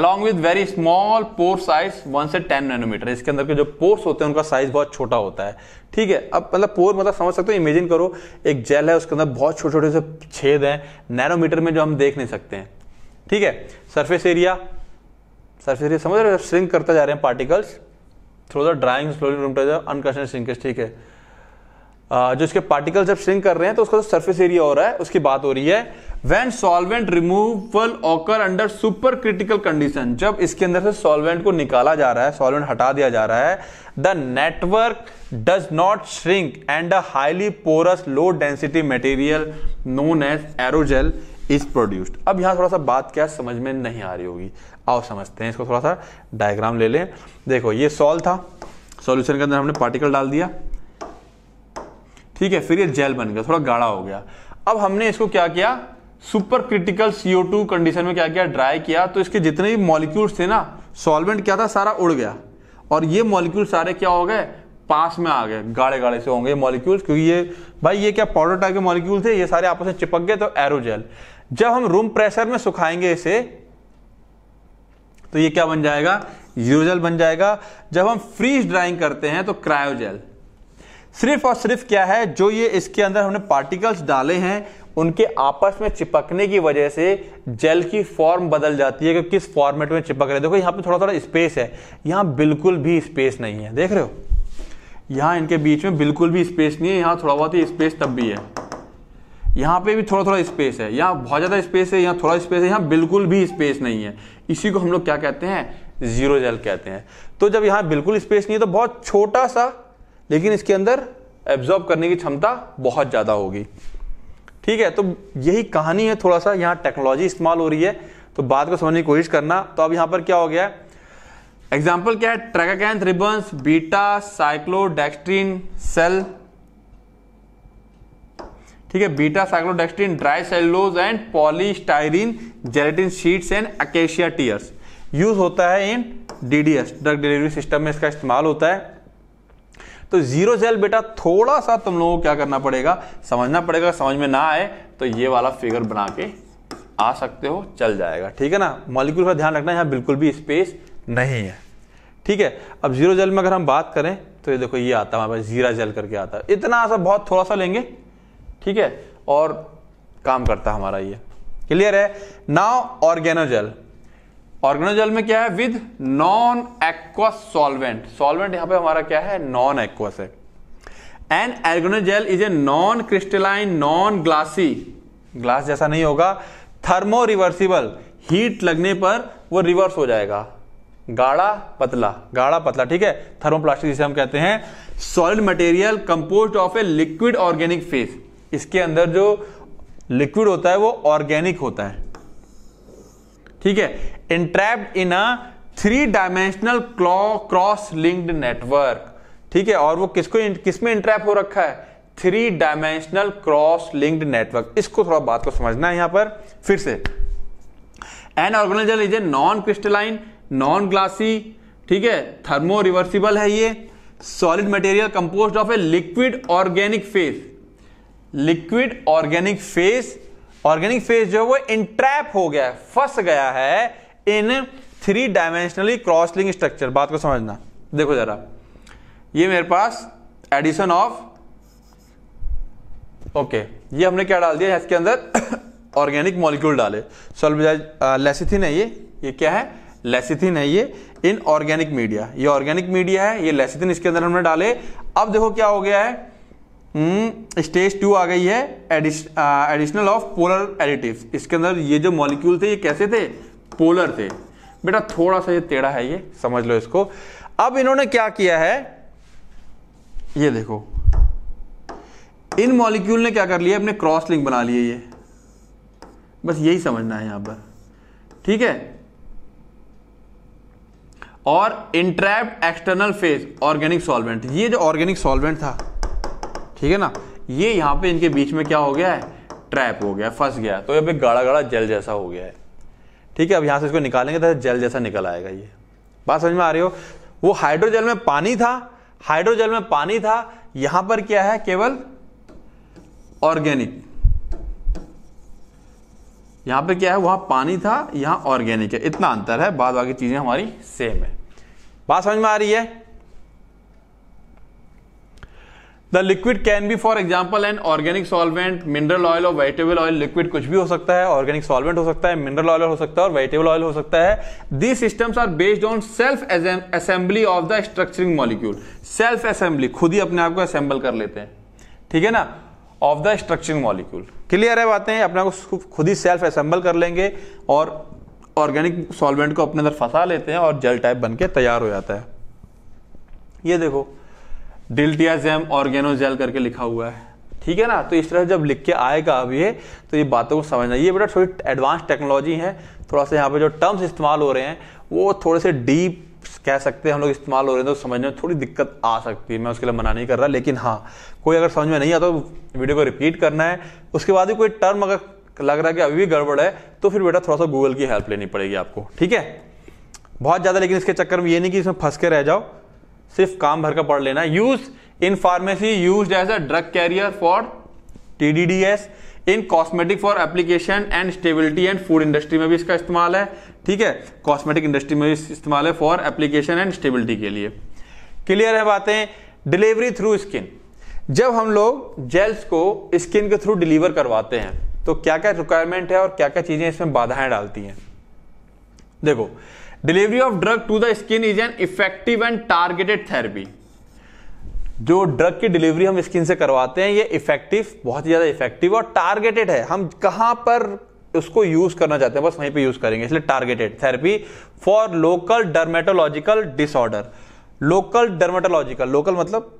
along with very small pore size 1 से 10 नैनोमीटर इसके अंदर के जो पोर्स होते हैं उनका साइज बहुत छोटा होता है ठीक है अब मतलब पोर मतलब समझ सकते हो इमेजिन करो एक जेल है उसके अंदर बहुत छोटे छोटे से छेद हैं नैनोमीटर में जो हम देख नहीं सकते हैं ठीक है सरफेस एरिया सरफेस एरिया समझ रहे हो श्रिंक करता जा रहे हैं particles through the drying slowly room temperature unconstrained shrinkage ठीक है जो इसके पार्टिकल जब श्रिंक कर रहे हैं तो उसका जो सर्फेस एरिया हो रहा है उसकी बात हो रही है when solvent removal occur under super critical condition जब इसके अंदर से सॉल्वेंट को निकाला जा रहा है सॉल्वेंट हटा दिया जा रहा है the network does not shrink and a highly porous low density material known as aerogel is produced अब यहाँ थोड़ा सा बात क्या समझ में नहीं आ रही होगी आओ समझते हैं इसको थोड़ा सा डायग्राम ले लें देखो ये सॉल्व था सॉल्यूशन के अंदर हमने पार्टिकल डाल दिया ठीक है फिर ये जेल बन गया थोड़ा गाढ़ा हो गया अब हमने इसको क्या किया super critical CO two condition में क्या किया ड्राई किया तो इसके जितने भी मॉलिक्यूल्स थे ना सॉल्वेंट क्या था सारा उड़ गया और ये मॉलिक्यूल सारे क्या हो गए पास में आ गए गाढ़े गाढ़े से होंगे मॉलिक्यूल्स क्योंकि ये भाई ये क्या पाउडर टाइप के मॉलिक्यूल थे ये सारे आपस में चिपक गए तो एरोजेल जब हम रूम प्रेशर में सुखाएंगे इसे तो ये क्या बन जाएगा यूरोजेल बन जाएगा जब हम फ्रीज ड्राइंग करते हैं तो क्रायोजेल सिर्फ और सिर्फ क्या है जो ये इसके अंदर हमने पार्टिकल्स डाले हैं उनके आपस में चिपकने की वजह से जेल की फॉर्म बदल जाती है कि किस फॉर्मेट में चिपक रहे देखो यहां पे थोड़ा थोड़ा स्पेस है यहां बिल्कुल भी स्पेस नहीं है देख रहे हो यहां इनके बीच में बिल्कुल भी स्पेस नहीं है यहां थोड़ा बहुत ही स्पेस तब भी है यहाँ पे भी थोड़ा थोड़ा स्पेस है यहाँ बहुत ज़्यादा स्पेस है यहाँ थोड़ा स्पेस है यहाँ बिल्कुल भी स्पेस नहीं है इसी को हम लोग क्या कहते हैं जीरो जेल कहते हैं तो जब यहाँ बिल्कुल स्पेस नहीं है तो बहुत छोटा सा लेकिन इसके अंदर एब्जॉर्ब करने की क्षमता बहुत ज़्यादा होगी ठीक है तो यही कहानी है थोड़ा सा यहाँ टेक्नोलॉजी इस्तेमाल हो रही है तो बात को समझने की कोशिश करना तो अब यहाँ पर क्या हो गया है एग्जाम्पल क्या है tragacanth ribbons beta dextrin cell ठीक है beta cyclodextrin dry cellulose and polystyrene gelatin sheets and acacia tears use होता है in DDS drug delivery system में इसका इस्तेमाल होता है तो जीरो जेल बेटा थोड़ा सा तुम लोगों को क्या करना पड़ेगा समझना पड़ेगा समझ में ना आए तो ये वाला फिगर बना के आ सकते हो चल जाएगा ठीक है ना मॉलिक्यूल का ध्यान रखना यहाँ बिल्कुल भी स्पेस नहीं है ठीक है अब जीरो जेल में अगर हम बात करें तो ये देखो ये आता है हमारे पास जीरा जेल करके आता है इतना सा बहुत थोड़ा सा लेंगे ठीक है और काम करता है हमारा ये क्लियर है नाउ ऑर्गेनोजेल ऑर्गेनोजल में क्या है with non aqueous solvent solvent यहां पे हमारा क्या है नॉन एक्वस है and organogel is a non crystalline non glassy glass जैसा नहीं होगा थर्मो रिवर्सिबल हीट लगने पर वो रिवर्स हो जाएगा गाढ़ा पतला गाढ़ा पतला ठीक है थर्मोप्लास्टिक जिसे हम कहते हैं solid material composed of a liquid organic phase इसके अंदर जो लिक्विड होता है वो ऑर्गेनिक होता है ठीक है entrapped in a three dimensional cross linked network ठीक है और वो किसको किसमें इंट्रैप हो रखा है three dimensional cross linked network इसको थोड़ा बात को समझना है यहां पर फिर से an organogel is a non crystalline non glassy ठीक है थर्मो रिवर्सिबल है ये solid material compose of a liquid organic phase liquid organic phase organic phase जो है वो इंट्रैप हो गया है फंस गया है in three dimensionally crosslink structure बात को समझना देखो जरा ये मेरे पास एडिशन ऑफ ओके ये हमने क्या डाल दिया इसके अंदर ऑर्गेनिक <coughs> मॉलिक्यूल डाले सॉल्विजाइज लेसिथिन है ये ये क्या है लेसिथिन है ये इन ऑर्गेनिक मीडिया ये ऑर्गेनिक मीडिया है ये लेसिथिन इसके अंदर हमने डाले अब देखो क्या हो गया है स्टेज हम्म, टू आ गई है एडिशनल ऑफ पोलर एडिटिव इसके अंदर ये जो मॉलिक्यूल थे ये कैसे थे पोलर थे बेटा थोड़ा सा ये टेढ़ा है ये समझ लो इसको अब इन्होंने क्या किया है ये देखो इन मॉलिक्यूल ने क्या कर लिया अपने क्रॉस लिंक बना लिए ये बस यही समझना है यहां पर ठीक है और entrapped external phase organic solvent ये जो ऑर्गेनिक सॉल्वेंट था ठीक है ना ये यहाँ पे इनके बीच में क्या हो गया है ट्रैप हो गया फंस गया तो ये गाढ़ा गाढ़ा जल जैसा हो गया है ठीक है अब यहाँ से इसको निकालेंगे तो जल जैसा निकल आएगा ये बात समझ में आ रही हो वो हाइड्रोजेल में पानी था हाइड्रोजेल में पानी था यहां पर क्या है केवल ऑर्गेनिक यहां पे क्या है वहां पानी था यहां ऑर्गेनिक है इतना अंतर है बाद बाकी चीजें हमारी सेम है बात समझ में आ रही है the liquid can be for example an organic solvent mineral oil और वेजिटेबल ऑयल लिक्विड कुछ भी हो सकता है ऑर्गेनिक सॉल्वेंट हो सकता है मिनरल ऑयल हो सकता है और वेजिटेबल ऑयल हो सकता है the systems are based on self assembly of the structuring molecule self assembly खुद ही अपने आप को असेंबल कर लेते हैं ठीक है ना of the structuring molecule clear है बातें अपने आप को खुद ही सेल्फ असेंबल कर लेंगे और ऑर्गेनिक सॉल्वेंट को अपने अंदर फंसा लेते हैं और जल टाइप बन के तैयार हो जाता है ये देखो डिल्टियाजेम ऑर्गेनोजेल करके लिखा हुआ है ठीक है ना तो इस तरह से जब लिख के आएगा अब ये तो ये बातों को समझना ये बेटा थोड़ी एडवांस टेक्नोलॉजी है थोड़ा सा यहाँ पे जो टर्म्स इस्तेमाल हो रहे हैं वो थोड़े से डीप कह सकते हैं हम लोग इस्तेमाल हो रहे हैं तो समझने में थोड़ी दिक्कत आ सकती है मैं उसके लिए मना नहीं कर रहा लेकिन हाँ कोई अगर समझ में नहीं आता तो वीडियो को रिपीट करना है उसके बाद भी कोई टर्म अगर लग रहा है कि अभी भी गड़बड़ है तो फिर बेटा थोड़ा सा गूगल की हेल्प लेनी पड़ेगी आपको ठीक है बहुत ज़्यादा लेकिन इसके चक्कर में ये नहीं कि इसमें फंस के रह जाओ सिर्फ काम भर का पढ़ लेना use in pharmacy use as a drug carrier for TDDS in cosmetic for application and stability and food industry में भी इसका इस्तेमाल है ठीक है कॉस्मेटिक इंडस्ट्री में भी इस्तेमाल है फॉर एप्लीकेशन एंड स्टेबिलिटी के लिए क्लियर है बातें डिलीवरी थ्रू स्किन जब हम लोग जेल्स को स्किन के थ्रू डिलीवर करवाते हैं तो क्या क्या रिक्वायरमेंट है और क्या क्या चीजें इसमें बाधाएं डालती हैं देखो delivery of drug to the skin is an effective and targeted therapy जो ड्रग की डिलीवरी हम स्किन से करवाते हैं ये इफेक्टिव बहुत ही ज़्यादा इफेक्टिव और टारगेटेड है हम कहां पर उसको यूज करना चाहते हैं बस वहीं पे यूज करेंगे इसलिए targeted therapy for local dermatological disorder local dermatological local मतलब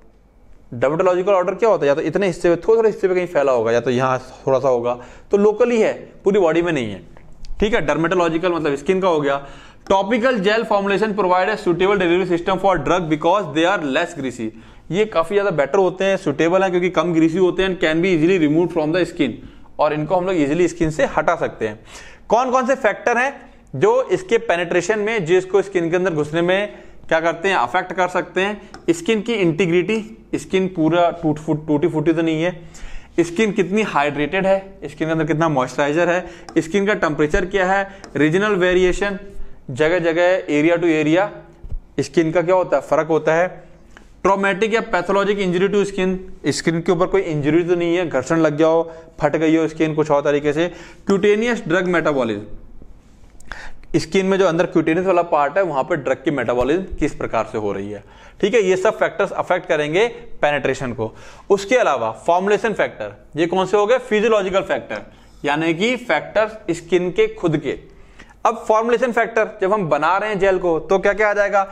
डर्मेटोलॉजिकल ऑर्डर क्या होता है या तो इतने हिस्से में थोड़े थोड़े हिस्से में कहीं फैला होगा या तो यहां थोड़ा सा होगा तो लोकल ही है पूरी बॉडी में नहीं है ठीक है डर्मेटोलॉजिकल मतलब स्किन का हो गया topical gel formulation provide suitable delivery system for drug because they are less greasy ये काफी ज्यादा बेटर होते हैं सुटेबल है क्योंकि कम ग्रीसी होते हैं and can be easily remove from the skin और इनको हम लोग इजिली स्किन से हटा सकते हैं कौन कौन से फैक्टर हैं जो इसके पेनेट्रेशन में जिसको स्किन के अंदर घुसने में क्या करते हैं अफेक्ट कर सकते हैं स्किन की इंटीग्रिटी स्किन पूरा टूट फूट टूटी फूटी तो नहीं है स्किन कितनी हाइड्रेटेड है स्किन के अंदर कितना मॉइस्चराइजर है स्किन का टेम्परेचर क्या है रीजनल वेरिएशन जगह जगह एरिया टू एरिया स्किन का क्या होता है फर्क होता है ट्रोमेटिक या pathologic injury to skin skin के ऊपर कोई इंजरी तो नहीं है घर्षण लग गया हो फट गई हो स्किन कुछ और तरीके से क्यूटेनियस ड्रग मेटाबॉलिज्म स्किन में जो अंदर क्यूटेनियस वाला पार्ट है वहां पर ड्रग की मेटाबॉलिज्म किस प्रकार से हो रही है ठीक है ये सब फैक्टर्स अफेक्ट करेंगे पेनेट्रेशन को उसके अलावा फॉर्मुलेशन फैक्टर ये कौन से हो गए फिजियोलॉजिकल फैक्टर यानी कि फैक्टर्स स्किन के खुद के अब फॉर्मुलेशन फैक्टर जब हम बना रहे हैं जेल को तो क्या क्या आ जाएगा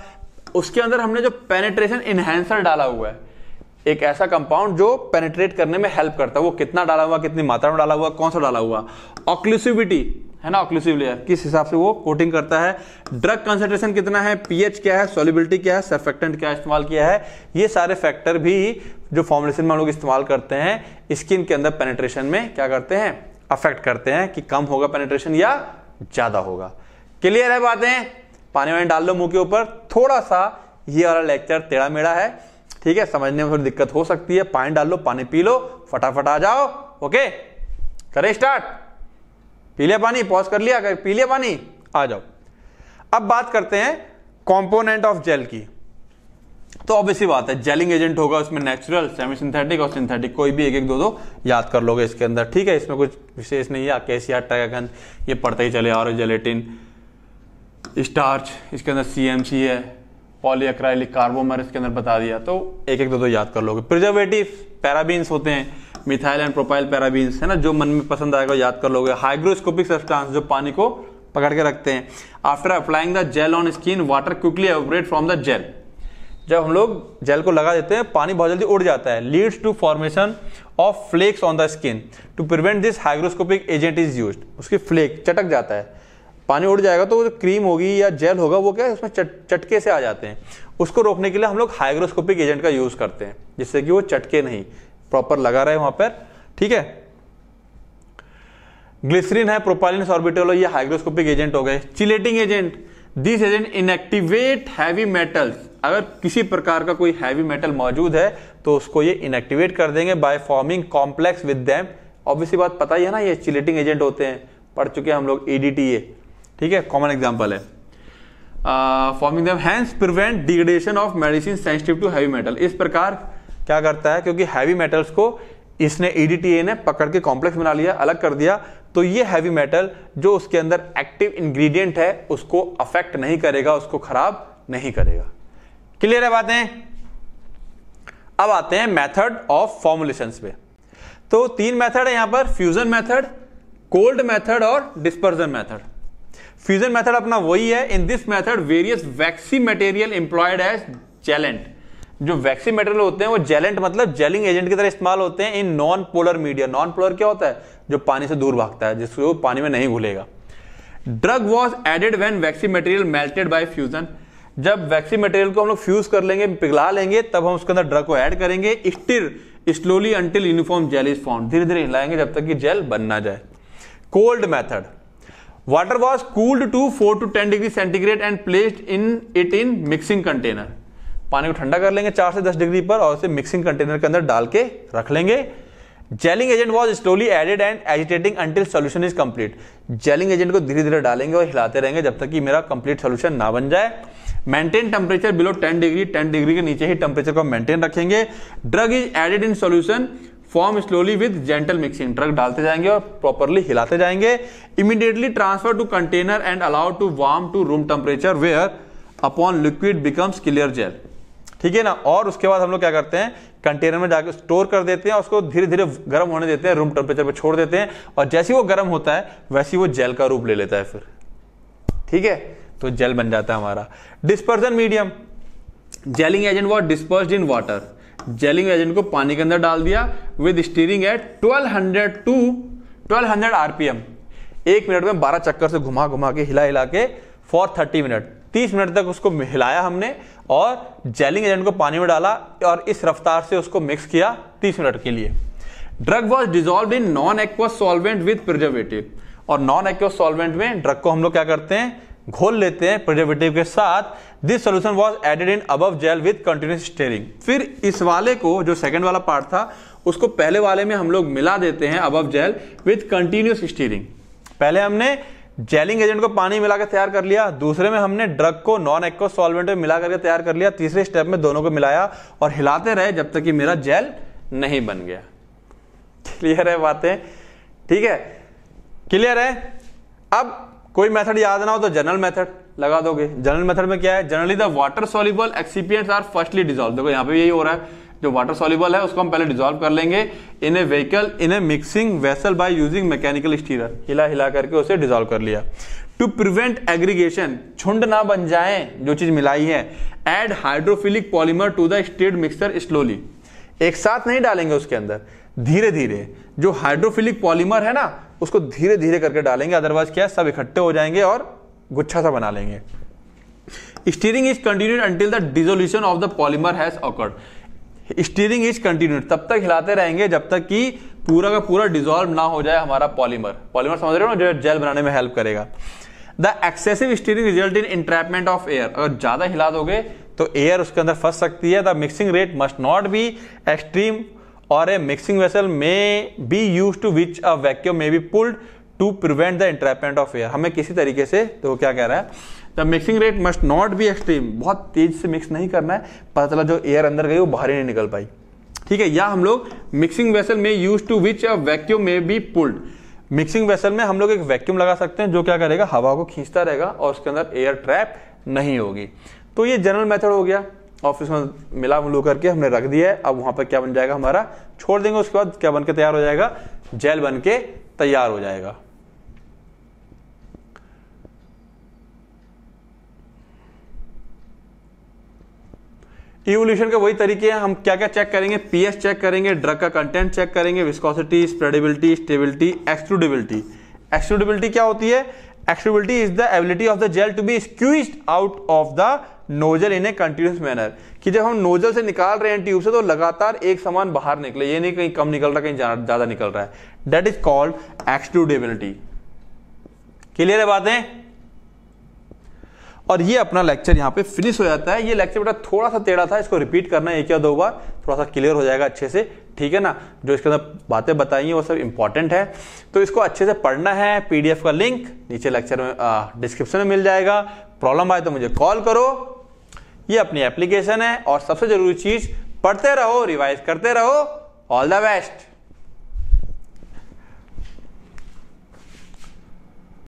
उसके अंदर हमने जो पेनेट्रेशन इनहेंसर डाला हुआ है एक ऐसा कंपाउंड जो पेनेट्रेट करने में हेल्प करता है वो कितना डाला हुआ कितनी मात्रा में डाला हुआ कौन सा डाला हुआ ऑक्लूसिविटी है ना ऑक्लूसिव लेयर किस हिसाब से वो कोटिंग करता है ड्रग कंसेंट्रेशन कितना है पीएच क्या है सोलिबिलिटी क्या है सर्फेक्टेंट क्या इस्तेमाल किया है ये सारे फैक्टर भी जो फॉर्मुलेशन में हम लोग इस्तेमाल करते हैं स्किन के अंदर पेनेट्रेशन में क्या करते हैं अफेक्ट करते हैं कि कम होगा पेनेट्रेशन या ज्यादा होगा क्लियर है बातें पानी वानी डाल लो मुंह के ऊपर थोड़ा सा ये वाला लेक्चर टेढ़ा मेढ़ा है ठीक है समझने में थोड़ी दिक्कत हो सकती है पानी डाल लो पानी पी लो फटाफट आ जाओ ओके करें स्टार्ट पी लिया पानी पॉज कर लिया कर, पी लिया पानी आ जाओ अब बात करते हैं कॉम्पोनेंट ऑफ जेल की तो ऑब्वियसली बात है जेलिंग एजेंट होगा उसमें नेचुरल सेमी सिंथेटिक और सिंथेटिक कोई भी एक एक दो दो याद कर लोगे इसके अंदर ठीक है इसमें कुछ विशेष नहीं है केसिया टैगन ये पढ़ते ही चले आ रहे जेलेटिन स्टार्च इसके अंदर सी है पॉलीअक्राइलिक कार्बोमर इसके अंदर बता दिया तो एक एक दो दो याद कर लोगे प्रिजर्वेटिव पैराबीन्स होते हैं मिथाइल एंड प्रोपाइल पैराबीन्स है ना जो मन में पसंद आएगा याद कर लोगे हाइग्रोस्कोपिक सब्सटेंस जो पानी को पकड़ के रखते हैं after applying the gel on skin water quickly evaporate from the gel जब हम लोग जेल को लगा देते हैं पानी बहुत जल्दी उड़ जाता है leads to formation of flakes on the skin to prevent this hygroscopic agent is use उसकी फ्लेक चटक जाता है पानी उड़ जाएगा तो जो क्रीम होगी या जेल होगा वो क्या है उसमें चटके से आ जाते हैं उसको रोकने के लिए हम लोग हाइग्रोस्कोपिक एजेंट का यूज़ करते हैं जिससे कि वो चटके नहीं प्रॉपर लगा रहे वहां पर ठीक है ग्लिसरीन है प्रोपालिन ऑर्बिटोल ये हाइग्रोस्कोपिक एजेंट हो गए chelating agent this agent inactivate heavy metals अगर किसी प्रकार का कोई हैवी मेटल मौजूद है तो उसको ये इनएक्टिवेट कर देंगे by forming complex with them obviously बात पता ही है ना ये चिलेटिंग एजेंट होते हैं पढ़ चुके हैं हम लोग ए ठीक है कॉमन एग्जाम्पल है forming them hence prevent degradation of medicine sensitive to heavy metal इस प्रकार क्या करता है क्योंकि हैवी मेटल्स को इसने ईडीटीए ने पकड़ के कॉम्प्लेक्स बना लिया अलग कर दिया तो ये हैवी मेटल जो उसके अंदर एक्टिव इंग्रेडिएंट है उसको अफेक्ट नहीं करेगा उसको खराब नहीं करेगा क्लियर है बातें अब आते हैं मेथड ऑफ फॉर्मुलेशन पे तो तीन मेथड है यहां पर फ्यूजन मेथड कोल्ड मेथड और डिस्पर्जन मेथड फ्यूजन मेथड अपना वही है in this method various waxy material employed as gelant जो वैक्सीन मटेरियल होते हैं वो जेलेंट मतलब जेलिंग एजेंट की तरह इस्तेमाल होते हैं in non polar media non polar क्या होता है जो पानी से दूर भागता है जिसको पानी में नहीं घुलेगा drug was added when waxy material melted by fusion जब वैक्सीन मटेरियल को हम लोग फ्यूज कर लेंगे पिघला लेंगे तब हम उसके अंदर ड्रग को ऐड करेंगे stir slowly until uniform gel is form धीरे धीरे हिलाएंगे जब तक कि जेल बन ना जाए cold method water was cooled to four to ten degree centigrade and placed in it in mixing container पानी को ठंडा कर लेंगे चार से दस डिग्री पर और उसे मिक्सिंग कंटेनर के अंदर डाल के रख लेंगे gelling agent was slowly added and agitating until solution is complete gelling agent को धीरे धीरे डालेंगे और हिलाते रहेंगे जब तक कि मेरा कंप्लीट सोल्यूशन ना बन जाए maintain temperature below 10 degree 10 degree के नीचे ही टेम्परेचर को मेंटेन रखेंगे drug is added in solution form slowly with gentle mixing drug डालते जाएंगे और प्रॉपरली हिलाते जाएंगे immediately transfer to container and allow to warm to room temperature whereupon liquid becomes clear gel ठीक है ना और उसके बाद हम लोग क्या करते हैं कंटेनर में जाकर स्टोर कर देते हैं उसको धीरे धीरे गर्म होने देते हैं रूम टेम्परेचर पर छोड़ देते हैं और जैसे वो गर्म होता है वैसे वो जेल का रूप ले लेता है फिर ठीक है तो जेल बन जाता है हमारा dispersion medium gelling agent was disperse in water gelling agent को पानी के अंदर डाल दिया with stirring at 1200 to 1200 RPM एक मिनट में 12 चक्कर से घुमा घुमा के हिला हिला के फॉर 30 मिनट 30 मिनट तक उसको हिलाया हमने और जेलिंग एजेंट को पानी में डाला और इस रफ्तार से उसको मिक्स किया 30 मिनट के लिए drug was dissolve in non aqueous solvent with preservative और नॉन एक्वस सॉल्वेंट में ड्रग को हम लोग क्या करते हैं घोल लेते हैं प्रिजर्वेटिव के साथ this solution was added in above gel with continuous stirring फिर इस वाले को जो सेकेंड वाला पार्ट था उसको पहले वाले में हम लोग मिला देते हैं above gel with continuous stirring पहले हमने जेलिंग एजेंट को पानी मिलाकर तैयार कर लिया दूसरे में हमने ड्रग को नॉन एक्व सॉल्वेंट में मिला करके तैयार कर लिया तीसरे स्टेप में दोनों को मिलाया और हिलाते रहे जब तक कि मेरा जेल नहीं बन गया क्लियर है बातें ठीक है क्लियर है अब कोई मेथड याद ना हो तो जनरल मेथड लगा दोगे जनरल मेथड में क्या है generally the water soluble excipient are firstly dissolve देखो यहाँ पे यही हो रहा है जो वाटर सॉल्यूबल है उसको हम पहले डिजोल्व कर लेंगे in a vehicle in a mixing vessel by using mechanical stirrer हिला हिला करके उसे डिजोल्व कर लिया टू प्रिवेंट एग्रीगेशन छुंड ना बन जाए जो चीज मिलाई है add hydrophilic polymer to the state mixer slowly एक साथ नहीं डालेंगे उसके अंदर धीरे धीरे जो हाइड्रोफिलिक पॉलीमर है ना उसको धीरे धीरे करके डालेंगे अदरवाइज क्या है सब इकट्ठे हो जाएंगे और गुच्छा सा बना लेंगे stirring is continued until the dissolution of the polymer has occurred stirring is continued तब तक हिलाते रहेंगे जब तक कि पूरा का पूरा डिजोल्व ना हो जाए हमारा पॉलीमर पॉलीमर समझ रहे हो ना जो जेल बनाने में हेल्प करेगा the excessive stirring result in entrapment of air अगर ज्यादा हिला दोगे तो एयर उसके अंदर फंस सकती है the mixing rate must not be extreme और a mixing vessel may be use to which a vacuum may be pulled to prevent the entrapment of air हमें किसी तरीके से तो क्या कह रहा है the mixing rate must not be extreme बहुत तेज से मिक्स नहीं करना है पता चला जो एयर अंदर गई वो बाहर ही नहीं निकल पाई ठीक है या हम लोग मिक्सिंग वेसल में use to which a vacuum may be pulled mixing vessel में हम लोग एक वैक्यूम लगा सकते हैं जो क्या करेगा हवा को खींचता रहेगा और उसके अंदर एयर ट्रैप नहीं होगी तो ये जनरल मेथड हो गया ऑफिस में मिला मुलू करके हमने रख दिया है अब वहां पर क्या बन जाएगा हमारा छोड़ देंगे उसके बाद क्या बनकर तैयार हो जाएगा जेल बन के तैयार हो जाएगा इवोल्यूशन के वही तरीके हैं हम क्या क्या चेक करेंगे पीएस चेक करेंगे ड्रग का कंटेंट चेक करेंगे viscosity spreadability stability extrudability extrudability क्या होती है extrudability is the ability of the gel to be squeeze out of the nozzle in a continuous manner कि जब हम नोजल से निकाल रहे हैं ट्यूब से तो लगातार एक समान बाहर निकले ये नहीं कहीं कम निकल रहा कहीं ज्यादा निकल रहा है that is called extrudability clear है बातें और ये अपना लेक्चर यहाँ पे फिनिश हो जाता है ये लेक्चर बेटा थोड़ा सा टेढ़ा था इसको रिपीट करना है एक या दो बार थोड़ा सा क्लियर हो जाएगा अच्छे से ठीक है ना जो इसके अंदर बातें बताई हैं वो सब इंपॉर्टेंट है तो इसको अच्छे से पढ़ना है पीडीएफ का लिंक नीचे लेक्चर में डिस्क्रिप्शन में मिल जाएगा प्रॉब्लम आए तो मुझे कॉल करो ये अपनी एप्लीकेशन है और सबसे जरूरी चीज पढ़ते रहो रिवाइज करते रहो ऑल द बेस्ट